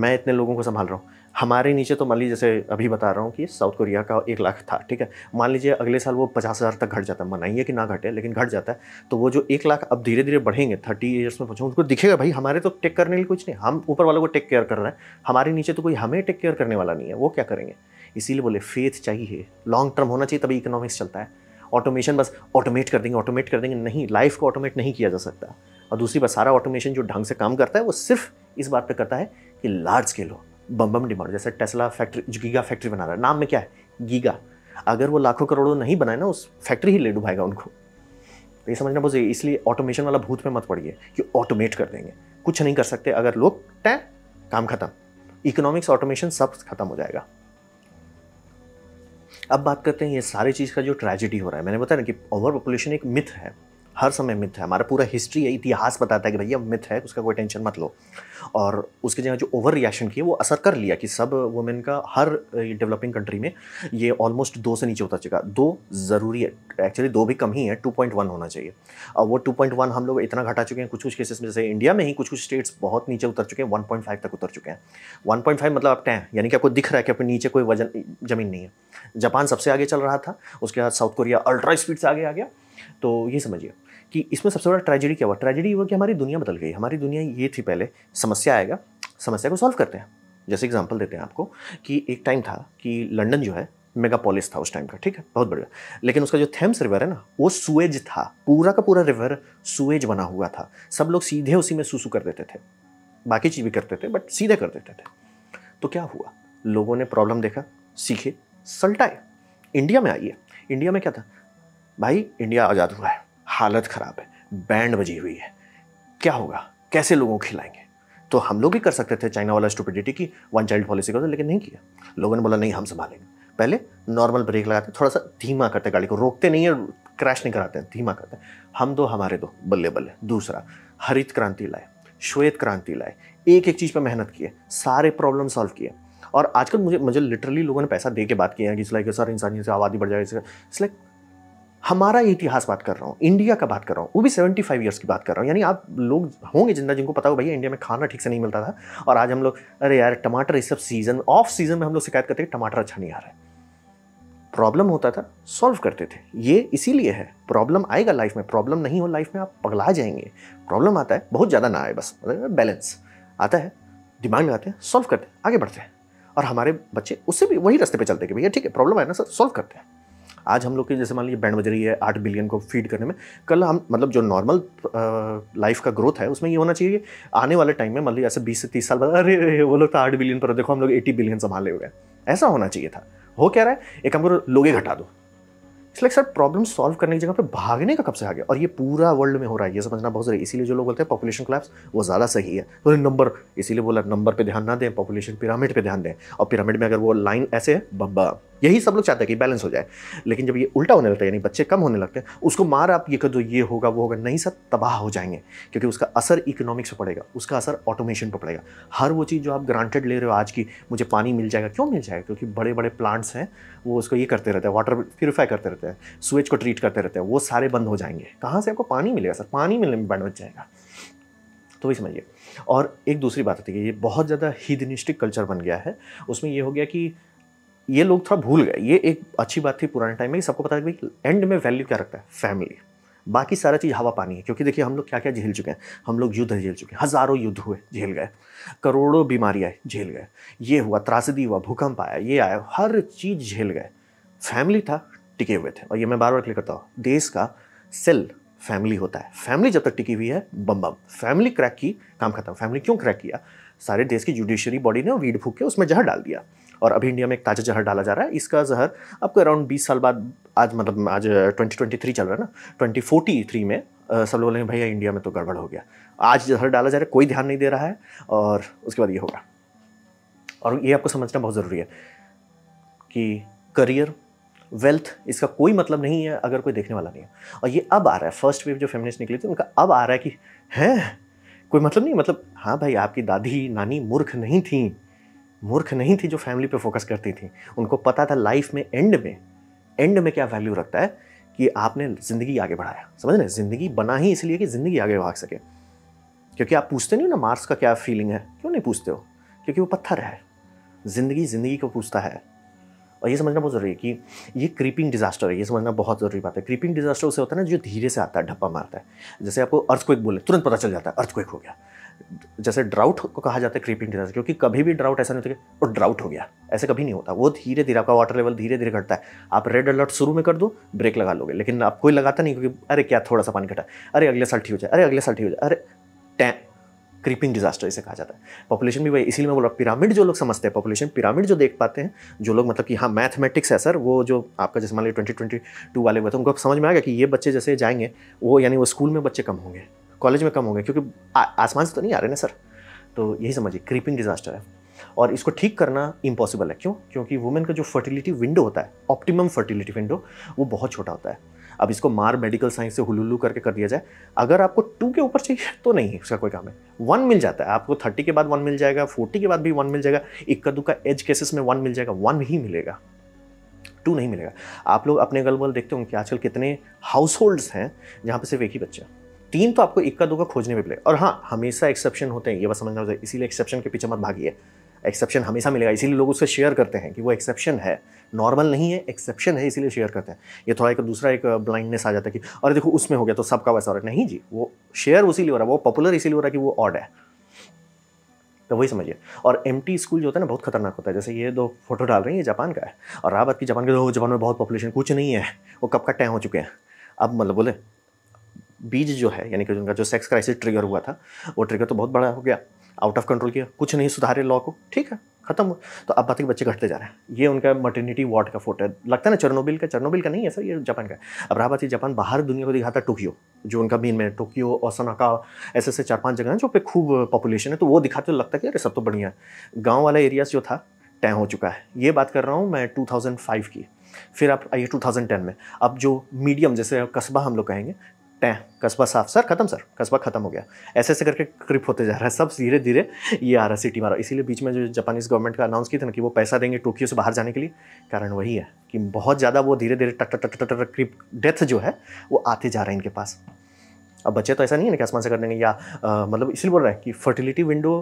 मैं इतने लोगों को संभाल रहा हूँ हमारे नीचे तो मान लीजिए जैसे अभी बता रहा हूँ कि साउथ कोरिया का एक लाख था ठीक है मान लीजिए अगले साल वो पचास हज़ार तक घट जाता है मनाइए कि ना घटे लेकिन घट जाता है तो वो जो एक लाख अब धीरे धीरे बढ़ेंगे थर्टी ईयर्स में पहुँचो उनको दिखेगा भाई हमारे तो टेक करने के लिए कुछ नहीं हम ऊपर वालों को टेक केयर कर रहे हैं हमारे नीचे तो कोई हमें टेक केयर करने वाला नहीं है वो क्या करेंगे इसीलिए बोले फेथ चाहिए लॉन्ग टर्म होना चाहिए तभी इकोनॉमिक्स चलता है ऑटोमेशन बस ऑटोमेट कर देंगे ऑटोमेट कर देंगे नहीं लाइफ को ऑटोमेट नहीं किया जा सकता और दूसरी बात सारा ऑटोमेशन जो ढंग से काम करता है वो सिर्फ इस बात पर करता है कि लार्ज स्केल हो बम बम डिमांड जैसे टेस्ला फैक्ट्री जो गीगा फैक्ट्री बना रहा है नाम में क्या है गीगा अगर वो लाखों करोड़ों नहीं बनाए ना उस फैक्ट्री ही ले डुबाएगा उनको तो ये समझना बहुत इसलिए ऑटोमेशन वाला भूत पे मत पड़िए कि ऑटोमेट कर देंगे कुछ नहीं कर सकते अगर लोग टै काम खत्म इकोनॉमिक्स ऑटोमेशन सब खत्म हो जाएगा अब बात करते हैं ये सारी चीज़ का जो ट्रेजिडी हो रहा है मैंने बताया ना कि ओवर पॉपुलेशन एक मिथ है हर समय मिथ है हमारा पूरा हिस्ट्री है इतिहास बताता है कि भैया मिथ है उसका कोई टेंशन मत लो और उसके जगह जो ओवर रिएक्शन किया वो असर कर लिया कि सब वुमेन का हर डेवलपिंग कंट्री में ये ऑलमोस्ट दो से नीचे उतर चुका दो ज़रूरी है एक्चुअली दो भी कम ही है टू पॉइंट वन होना चाहिए और वो टू पॉइंट वन हम लोग इतना घटा चुके हैं कुछ कुछ केसेस में जैसे इंडिया में ही कुछ कुछ स्टेट्स बहुत नीचे उतर चुके हैं वन पॉइंट फाइव तक उतर चुके हैं वन पॉइंट फाइव मतलब आप टें यानी कि आपको दिख रहा है कि अपने नीचे कोई वजन जमीन नहीं है जापान सबसे आगे चल रहा था उसके बाद साउथ कोरिया अल्ट्रा स्पीड से आगे आ गया तो ये समझिए कि इसमें सबसे बड़ा ट्रेजेडी क्या हुआ ट्रेजेडी हुआ कि हमारी दुनिया बदल गई हमारी दुनिया ये थी पहले समस्या आएगा समस्या को सॉल्व करते हैं जैसे एग्जाम्पल देते हैं आपको कि एक टाइम था कि लंडन जो है मेगापोलिस था उस टाइम का ठीक है बहुत बढ़िया लेकिन उसका जो थेम्स रिवर है ना वो सुएज था पूरा का पूरा रिवर सुएज बना हुआ था सब लोग सीधे उसी में सुसू कर देते थे बाकी चीज़ भी करते थे बट सीधे कर देते थे तो क्या हुआ लोगों ने प्रॉब्लम देखा सीखे सल्टाए इंडिया में आइए इंडिया में क्या था भाई इंडिया आज़ाद हुआ है हालत ख़राब है बैंड बजी हुई है क्या होगा कैसे लोगों को खिलाएंगे तो हम लोग भी कर सकते थे चाइना वाला स्टूपिडिटी की वन चाइल्ड पॉलिसी का लेकिन नहीं किया लोगों ने बोला नहीं हम संभालेंगे पहले नॉर्मल ब्रेक लगाते थोड़ा सा धीमा करते गाड़ी को रोकते नहीं है क्रैश नहीं कराते धीमा करते हम दो हमारे दो बल्ले बल्ले दूसरा हरित क्रांति लाए श्वेत क्रांति लाए एक एक चीज़ पर मेहनत किए सारे प्रॉब्लम सॉल्व किए और आजकल मुझे मुझे लिटरली लोगों ने पैसा दे के बात किया है कि इस लाइक सर इंसानियत से आबादी बढ़ जाएगी इस लाइक हमारा इतिहास बात कर रहा हूँ इंडिया का बात कर रहा हूँ वो भी सेवेंटी फाइव ईयर्स की बात कर रहा हूँ यानी आप लोग होंगे जिंदा जिनको पता हो भैया इंडिया में खाना ठीक से नहीं मिलता था और आज हम लोग अरे यार टमाटर इस सब सीज़न ऑफ सीज़न में हम लोग शिकायत करते हैं टमाटर अच्छा नहीं आ रहा है प्रॉब्लम होता था सॉल्व करते थे ये इसीलिए है प्रॉब्लम आएगा लाइफ में प्रॉब्लम नहीं हो लाइफ में आप पगला जाएंगे प्रॉब्लम आता है बहुत ज़्यादा ना आए बस बैलेंस मतलब आता है दिमाग में आते हैं सॉल्व करते हैं आगे बढ़ते हैं और हमारे बच्चे उससे भी वही रास्ते पे चलते हैं कि भैया ठीक है प्रॉब्लम आया ना सर सॉल्व करते हैं आज हम लोग की जैसे मान लीजिए बैंड बज रही है आठ बिलियन को फीड करने में कल हम मतलब जो नॉर्मल लाइफ का ग्रोथ है उसमें ये होना चाहिए आने वाले टाइम में मान लीजिए ऐसे बीस से तीस साल बाद अरे वो लोग तो आठ बिलियन पर देखो हम लोग एटी बिलियन संभाले हुए हैं ऐसा होना चाहिए था हो क्या रहा है एक हम करो लोगे घटा दो इसलिए सर प्रॉब्लम सॉल्व करने की जगह पे भागने का कब से आ गया और ये पूरा वर्ल्ड में हो रहा है ये समझना बहुत जरूरी इसीलिए जो लोग बोलते हैं पॉपुलेशन क्लैप्स वो ज़्यादा सही है तो नंबर इसीलिए बोला नंबर पे ध्यान ना दें पॉपुलेशन पिरामिड पे ध्यान दें और पिरामिड में अगर वो लाइन ऐसे है बब्बा यही सब लोग चाहते हैं कि बैलेंस हो जाए लेकिन जब ये उल्टा होने लगता है यानी बच्चे कम होने लगते हैं उसको मार आप ये कर दो ये होगा वो होगा नहीं सब तबाह हो जाएंगे क्योंकि उसका असर इकोनॉमिक्स पर पड़ेगा उसका असर ऑटोमेशन पर पड़ेगा हर वो चीज़ जो आप ग्रांटेड ले रहे हो आज की मुझे पानी मिल जाएगा क्यों मिल जाएगा क्योंकि बड़े बड़े प्लांट्स हैं वो उसको ये करते रहते हैं वाटर प्योरीफाई करते रहते हैं सुएज को ट्रीट करते रहते हैं वो सारे बंद हो जाएंगे कहाँ से आपको पानी मिलेगा सर पानी मिलने में बंद बच जाएगा तो वही समझिए और एक दूसरी बात होती है कि ये बहुत ज़्यादा हिदनिस्टिक कल्चर बन गया है उसमें ये हो गया कि ये लोग थोड़ा भूल गए ये एक अच्छी बात थी पुराने टाइम में सबको पता था कि एंड में वैल्यू क्या रखता है फैमिली बाकी सारा चीज़ हवा पानी है क्योंकि देखिए हम लोग क्या क्या झेल चुके हैं हम लोग युद्ध झेल चुके हैं हज़ारों युद्ध हुए झेल गए करोड़ों बीमारियाँ झेल गए ये हुआ त्रासदी हुआ भूकंप आया ये आया हर चीज़ झेल गए फैमिली था टिके हुए थे और ये मैं बार बार क्लिक करता हूँ देश का सेल फैमिली होता है फैमिली जब तक टिकी हुई है बम बम फैमिली क्रैक की काम खत्म फैमिली क्यों क्रैक किया सारे देश की जुडिशरी बॉडी ने वीड फूक के उसमें जहर डाल दिया और अभी इंडिया में एक ताज़ा जहर डाला जा रहा है इसका जहर आपको अराउंड बीस साल बाद आज मतलब आज ट्वेंटी ट्वेंटी थ्री चल रहा है ना ट्वेंटी फोर्टी थ्री में आ, सब लोग बोलेंगे भैया इंडिया में तो गड़बड़ हो गया आज जहर डाला जा रहा है कोई ध्यान नहीं दे रहा है और उसके बाद ये होगा और ये आपको समझना बहुत ज़रूरी है कि करियर वेल्थ इसका कोई मतलब नहीं है अगर कोई देखने वाला नहीं है और ये अब आ रहा है फर्स्ट वेव जो फेमिनिस्ट निकली थी उनका अब आ रहा है कि है कोई मतलब नहीं मतलब हाँ भाई आपकी दादी नानी मूर्ख नहीं थी मूर्ख नहीं थी जो फैमिली पे फोकस करती थी उनको पता था लाइफ में एंड में एंड में क्या वैल्यू रखता है कि आपने ज़िंदगी आगे बढ़ाया समझ रहे ज़िंदगी बना ही इसलिए कि ज़िंदगी आगे भाग सके क्योंकि आप पूछते नहीं हो ना मार्क्स का क्या फीलिंग है क्यों नहीं पूछते हो क्योंकि वो पत्थर है ज़िंदगी ज़िंदगी को पूछता है और ये समझना बहुत ज़रूरी है कि ये क्रीपिंग डिजास्टर है ये समझना बहुत ज़रूरी बात है क्रीपिंग डिजास्टर उसे होता है ना जो धीरे से आता है ढप्पा मारता है जैसे आपको अर्थ को एक बोले तुरंत पता चल जाता है अर्थ को एक हो गया जैसे ड्राउट को कहा जाता है क्रीपिंग डिजास्टर क्योंकि कभी भी ड्राउट ऐसा नहीं होता कि और ड्राउट हो गया ऐसे कभी नहीं होता वो धीरे धीरे आपका वाटर लेवल धीरे धीरे घटता है आप रेड अलर्ट शुरू में कर दो ब्रेक लगा लोगे लेकिन आप कोई लगाता नहीं क्योंकि अरे क्या थोड़ा सा पानी घटा अरे अगले साल ठीक हो जाए अरे अगले साल ठीक हो जाए अरे टै क्रीपिंग डिजास्टर इसे कहा जाता है पॉपुलेशन भी वही इसीलिए मैं बोल रहा पिरामिड जो लोग समझते हैं पॉपुलेशन पिरामिड जो देख पाते हैं जो लोग मतलब कि हाँ मैथमेटिक्स है सर वो जो आपका जैसे मान लीजिए ट्वेंटी ट्वेंटी टू वाले हुए थे तो उनको समझ में आ गया कि ये बच्चे जैसे जाएंगे वो यानी वो स्कूल में बच्चे कम होंगे कॉलेज में कम हो गए क्योंकि आसमान से तो नहीं आ रहे ना सर तो यही समझिए क्रीपिंग डिजास्टर है और इसको ठीक करना इम्पॉसिबल है क्यों क्योंकि वुमेन का जो फर्टिलिटी विंडो होता है ऑप्टिमम फर्टिलिटी विंडो वो बहुत छोटा होता है अब इसको मार मेडिकल साइंस से हुलुलू करके कर दिया जाए अगर आपको टू के ऊपर चाहिए तो नहीं उसका कोई काम है वन मिल जाता है आपको थर्टी के बाद वन मिल जाएगा फोर्टी के बाद भी वन मिल जाएगा इक्का दुक्का एज केसेस में वन मिल जाएगा वन ही मिलेगा टू नहीं मिलेगा आप लोग अपने गल बल देखते होंगे कि आजकल कितने हाउस होल्ड्स हैं जहाँ पर सिर्फ एक ही बच्चा तीन तो आपको इक्का दुक्का खोजने में मिलेगा और हाँ हमेशा एक्सेप्शन होते हैं ये बात समझना होता है इसीलिए एक्सेप्शन के पीछे मत भागिए एक्सेप्शन हमेशा मिलेगा इसीलिए लोग उससे शेयर करते हैं कि वो एक्सेप्शन है नॉर्मल नहीं है एक्सेप्शन है इसीलिए शेयर करते हैं ये थोड़ा एक दूसरा एक ब्लाइंडनेस आ जाता है कि अरे देखो उसमें हो गया तो सबका वैसा हो रहा है नहीं जी वो शेयर उसी हो रहा है वो पॉपुलर इसीलिए हो रहा है कि वो ऑड है तो वही समझिए और एम स्कूल जो होता है ना बहुत खतरनाक होता है जैसे ये दो फोटो डाल रहे हैं ये जापान का है और आप की जापान के दो जापान में बहुत पॉपुलेशन कुछ नहीं है वो कब का तय हो चुके हैं अब मतलब बोले बीज जो है यानी कि उनका जो सेक्स क्राइसिस ट्रिगर हुआ था वो ट्रिगर तो बहुत बड़ा हो गया आउट ऑफ कंट्रोल किया कुछ नहीं सुधारे लॉ को ठीक है खत्म हो तो अब बात बच्चे घटते जा रहे हैं ये उनका मटर्निटी वार्ड का फोटो है लगता है ना चरनोबिल का चरनोबिल का नहीं है सर ये जापान का अब रहा बात जापान बाहर दुनिया को दिखाता टोक्यो जो उनका मेन में टोक्यो ओसनाका ऐसे ऐसे चार पांच जगह हैं जो पे खूब पॉपुलेशन है तो वो दिखाते हुए लगता है कि अरे सब तो बढ़िया है गाँव वाला एरियाज जो था तय हो चुका है ये बात कर रहा हूँ मैं टू की फिर आप आइए टू में अब जो मीडियम जैसे कस्बा हम लोग कहेंगे टैं कस्बा साफ सर खत्म सर कस्बा खत्म हो गया ऐसे ऐसे करके क्रिप होते जा रहा है सब धीरे धीरे ये आ रहा है सिटी मारा इसीलिए बीच में जो जापानीज़ गवर्नमेंट का अनाउंस किया था ना कि वो पैसा देंगे टोक्यो से बाहर जाने के लिए कारण वही है कि बहुत ज़्यादा वो धीरे धीरे टक टक टक क्रिप डेथ जो है वो आते जा रहे हैं इनके पास अब बच्चे तो ऐसा नहीं है ना कि आसमान से कर देंगे या मतलब इसलिए बोल रहे हैं कि फर्टिलिटी विंडो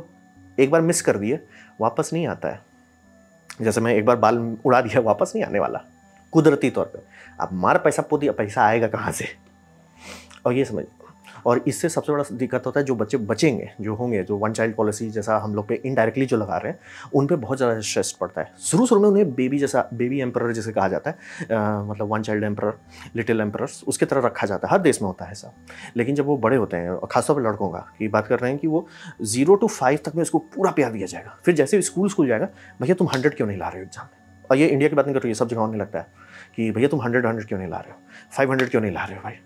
एक बार मिस कर दिए वापस नहीं आता है जैसे मैं एक बार बाल उड़ा दिया वापस नहीं आने वाला कुदरती तौर पे आप मार पैसा पो दिया पैसा आएगा कहाँ से और ये समझ और इससे सबसे बड़ा दिक्कत होता है जो बच्चे बचेंगे जो होंगे जो वन चाइल्ड पॉलिसी जैसा हम लोग पे इनडायरेक्टली जो लगा रहे हैं उन पे बहुत ज़्यादा स्ट्रेस पड़ता है शुरू शुरू में उन्हें बेबी जैसा बेबी एम्पर जैसे कहा जाता है आ, मतलब one child emperor little emperor उसके तरह रखा जाता है हर देश में होता है ऐसा लेकिन जब वो बड़े होते हैं खासतौर पर लड़कों का की बात कर रहे हैं कि वो जीरो टू फाइव तक में उसको पूरा प्यार दिया जाएगा फिर जैसे स्कूल स्कूल जाएगा भैया तुम हंड्रेड क्यों नहीं ला रहे हो एग्जाम में और ये इंडिया की बात नहीं कर रही है सब जगह होने लगता है कि भैया तुम हंड्रेड हंड्रेड क्यों नहीं ला रहे हो फाइव हंड्रेड क्यों नहीं ला रहे हो भाई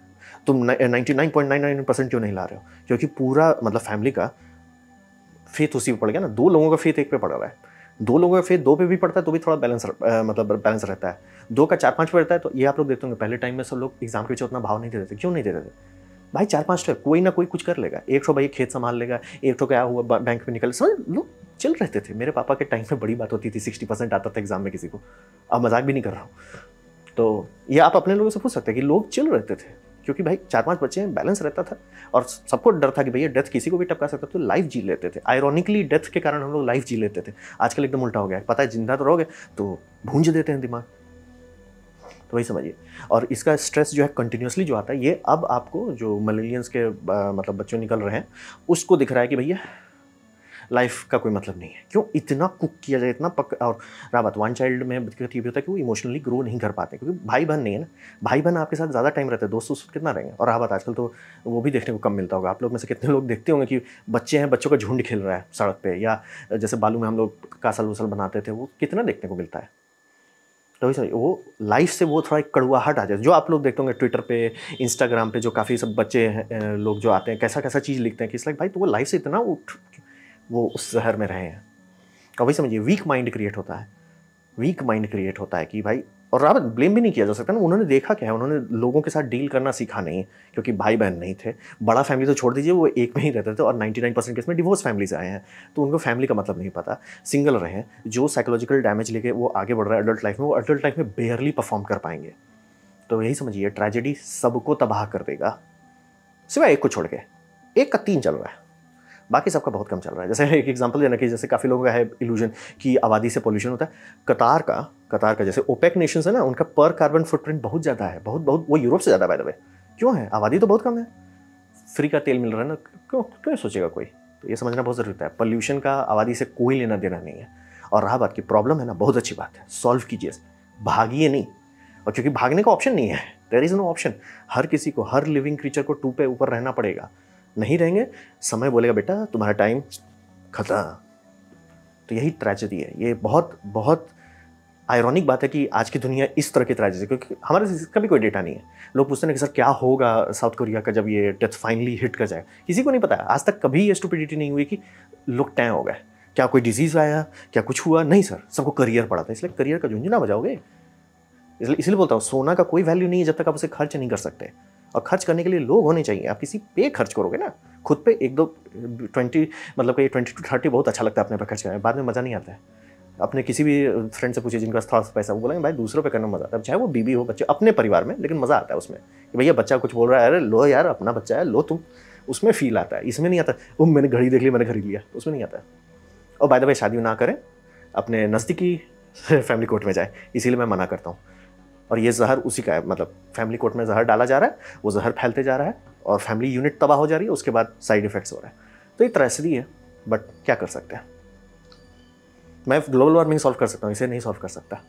तुम ninety nine point nine nine percent क्यों नहीं ला रहे हो क्योंकि पूरा मतलब फैमिली का फेथ उसी पर पड़ गया ना दो लोगों का फेथ एक पे पड़ रहा है दो लोगों का फेथ दो पे भी पड़ता है तो भी थोड़ा बैलेंस मतलब बैलेंस रहता है दो का चार पाँच पे रहता है तो ये आप लोग देखते होंगे पहले टाइम में सब लोग एग्जाम के पीछे उतना भाव नहीं देते थे क्यों नहीं देते थे भाई चार पाँच तो कोई ना कोई कुछ कर लेगा एक सौ भाई खेत संभाल लेगा एक तो क्या हुआ बैंक में निकल समझ लोग चल रहते थे मेरे पापा के टाइम में बड़ी बात होती थी सिक्सटी परसेंट आता था एग्जाम में किसी को अब मजाक भी नहीं कर रहा हूँ तो ये आप अपने लोगों से पूछ सकते हैं कि लोग चल रहते थे क्योंकि भाई चार पांच बच्चे हैं बैलेंस रहता था और सबको डर था कि भैया डेथ किसी को भी टपका सकता तो लाइफ जी लेते थे आयरोनिकली डेथ के कारण हम लोग लाइफ जी लेते थे आजकल एकदम उल्टा हो गया पता है जिंदा तो रहोगे तो भूंज देते हैं दिमाग तो वही समझिए और इसका स्ट्रेस जो है कंटिन्यूसली जो आता है ये अब आपको जो मलेरियंस के आ, मतलब बच्चों निकल रहे हैं उसको दिख रहा है कि भैया लाइफ का कोई मतलब नहीं है क्यों इतना कुक किया जाए इतना पक और रहा बात वन चाइल्ड में दिक्कत ये भी होता है कि वो इमोशनली ग्रो नहीं कर पाते क्योंकि भाई बहन नहीं है ना भाई बहन आपके साथ ज़्यादा टाइम रहता है दोस्तों उसको कितना रहेंगे और रहा बात आजकल तो वो भी देखने को कम मिलता होगा आप लोग में से कितने लोग देखते होंगे कि बच्चे हैं बच्चों का झुंड खेल रहा है सड़क पर या जैसे बालू में हम लोग कासल वसल बनाते थे वो कितना देखने को मिलता है तो वही वो लाइफ से वो थोड़ा एक कड़वाहट आ जाए जो आप लोग देखते होंगे ट्विटर पे इंस्टाग्राम पे जो काफ़ी सब बच्चे हैं लोग जो आते हैं कैसा कैसा चीज़ लिखते हैं कि इस लाइक भाई तो वो लाइफ से इतना उठ वो उस शहर में रहे हैं और वही समझिए वीक माइंड क्रिएट होता है वीक माइंड क्रिएट होता है कि भाई और आप ब्लेम भी नहीं किया जा सकता ना उन्होंने देखा क्या है उन्होंने लोगों के साथ डील करना सीखा नहीं क्योंकि भाई बहन नहीं थे बड़ा फैमिली तो छोड़ दीजिए वो एक में ही रहते थे और 99 परसेंट केस में डिवोर्स फैमिली से आए हैं तो उनको फैमिली का मतलब नहीं पता सिंगल रहे हैं जो साइकोलॉजिकल डैमेज लेके वो आगे बढ़ रहा है अडल्ट लाइफ में वो अडल्ट लाइफ में बेयरली परफॉर्म कर पाएंगे तो यही समझिए ट्रेजेडी सबको तबाह कर देगा सिवाय एक को छोड़ के एक का तीन चल रहा है बाकी सबका बहुत कम चल रहा है जैसे एक एग्जाम्पल देना कि जैसे काफ़ी लोगों का है इल्यूजन कि आबादी से पोल्यूशन होता है कतार का कतार का जैसे ओपेक नेशंस है ना उनका पर कार्बन फुटप्रिंट बहुत ज़्यादा है बहुत बहुत वो यूरोप से ज़्यादा बाय द वे क्यों है आबादी तो बहुत कम है फ्री का तेल मिल रहा है ना क्यों क्यों सोचेगा कोई तो ये समझना बहुत ज़रूरी है पॉल्यूशन का आबादी से कोई लेना देना नहीं है और रहा बात की प्रॉब्लम है ना बहुत अच्छी बात है सॉल्व कीजिए भागिए नहीं और क्योंकि भागने का ऑप्शन नहीं है देर इज़ नो ऑप्शन हर किसी को हर लिविंग क्रीचर को टू पे ऊपर रहना पड़ेगा नहीं रहेंगे समय बोलेगा बेटा तुम्हारा टाइम खत्म तो यही ट्रेजिडी है ये बहुत बहुत आयरॉनिक बात है कि आज की दुनिया इस तरह की ट्रेजिडी क्योंकि हमारे इसका भी कोई डेटा नहीं है लोग पूछते हैं कि सर क्या होगा साउथ कोरिया का जब ये डेथ फाइनली हिट कर जाए किसी को नहीं पता आज तक कभी ये स्टूपिडिटी नहीं हुई कि लोग तय हो गए क्या कोई डिजीज़ आया क्या कुछ हुआ नहीं सर सबको करियर पड़ा था इसलिए करियर का झुंझुना बजाओगे इसलिए इसलिए बोलता हूँ सोना का कोई वैल्यू नहीं है जब तक आप उसे खर्च नहीं कर सकते और खर्च करने के लिए लोग होने चाहिए आप किसी पे खर्च करोगे ना खुद पे एक दो ट्वेंटी मतलब कि ट्वेंटी टू थर्टी बहुत अच्छा लगता है अपने पे खर्च करने बाद में मज़ा नहीं आता है अपने किसी भी फ्रेंड से पूछे जिनका था पैसा वो बोलेंगे भाई दूसरों पे करना मज़ा आता है चाहे वो बीबी हो बच्चे अपने परिवार में लेकिन मज़ा आता है उसमें कि भैया बच्चा कुछ बोल रहा है अरे लो यार अपना बच्चा है लो तुम उसमें फील आता है इसमें नहीं आता वो मैंने घड़ी देख ली मैंने खरीद लिया तो उसमें नहीं आता है और बाय द वे शादी ना करें अपने नज़दीकी फैमिली कोर्ट में जाए इसीलिए मैं मना करता हूँ और ये जहर उसी का है मतलब फैमिली कोर्ट में जहर डाला जा रहा है वो जहर फैलते जा रहा है और फैमिली यूनिट तबाह हो जा रही है उसके बाद साइड इफेक्ट्स हो रहा है तो ये त्रैसरी है बट क्या कर सकते हैं मैं ग्लोबल वार्मिंग सॉल्व कर सकता हूँ इसे नहीं सॉल्व कर सकता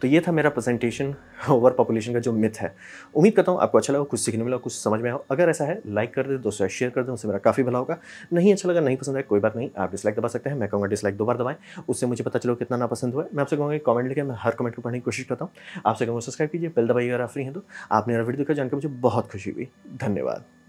तो ये था मेरा प्रेजेंटेशन ओवर पॉपुलेशन का जो मिथ है उम्मीद करता हूँ आपको अच्छा लगा कुछ सीखने मिला कुछ समझ में आओ अगर ऐसा है लाइक कर दे दोस्तों शेयर कर दें उससे मेरा काफ़ी भला होगा नहीं अच्छा लगा नहीं पसंद आया कोई बात नहीं आप डिसलाइक दबा सकते हैं मैं कहूँगा डिसलाइक दो बार दबाएं उससे मुझे पता चलो कितना नापसंद हुआ मैं आपसे कहूँगा कमेंट लिखे मैं हर कमेंट को पढ़ने की कोशिश करता हूँ आपसे कहूँगा सब्सक्राइब कीजिए बेल दबाइए अगर आप फ्री हैं तो आपने मेरा वीडियो देखा जानकर मुझे बहुत खुशी हुई धन्यवाद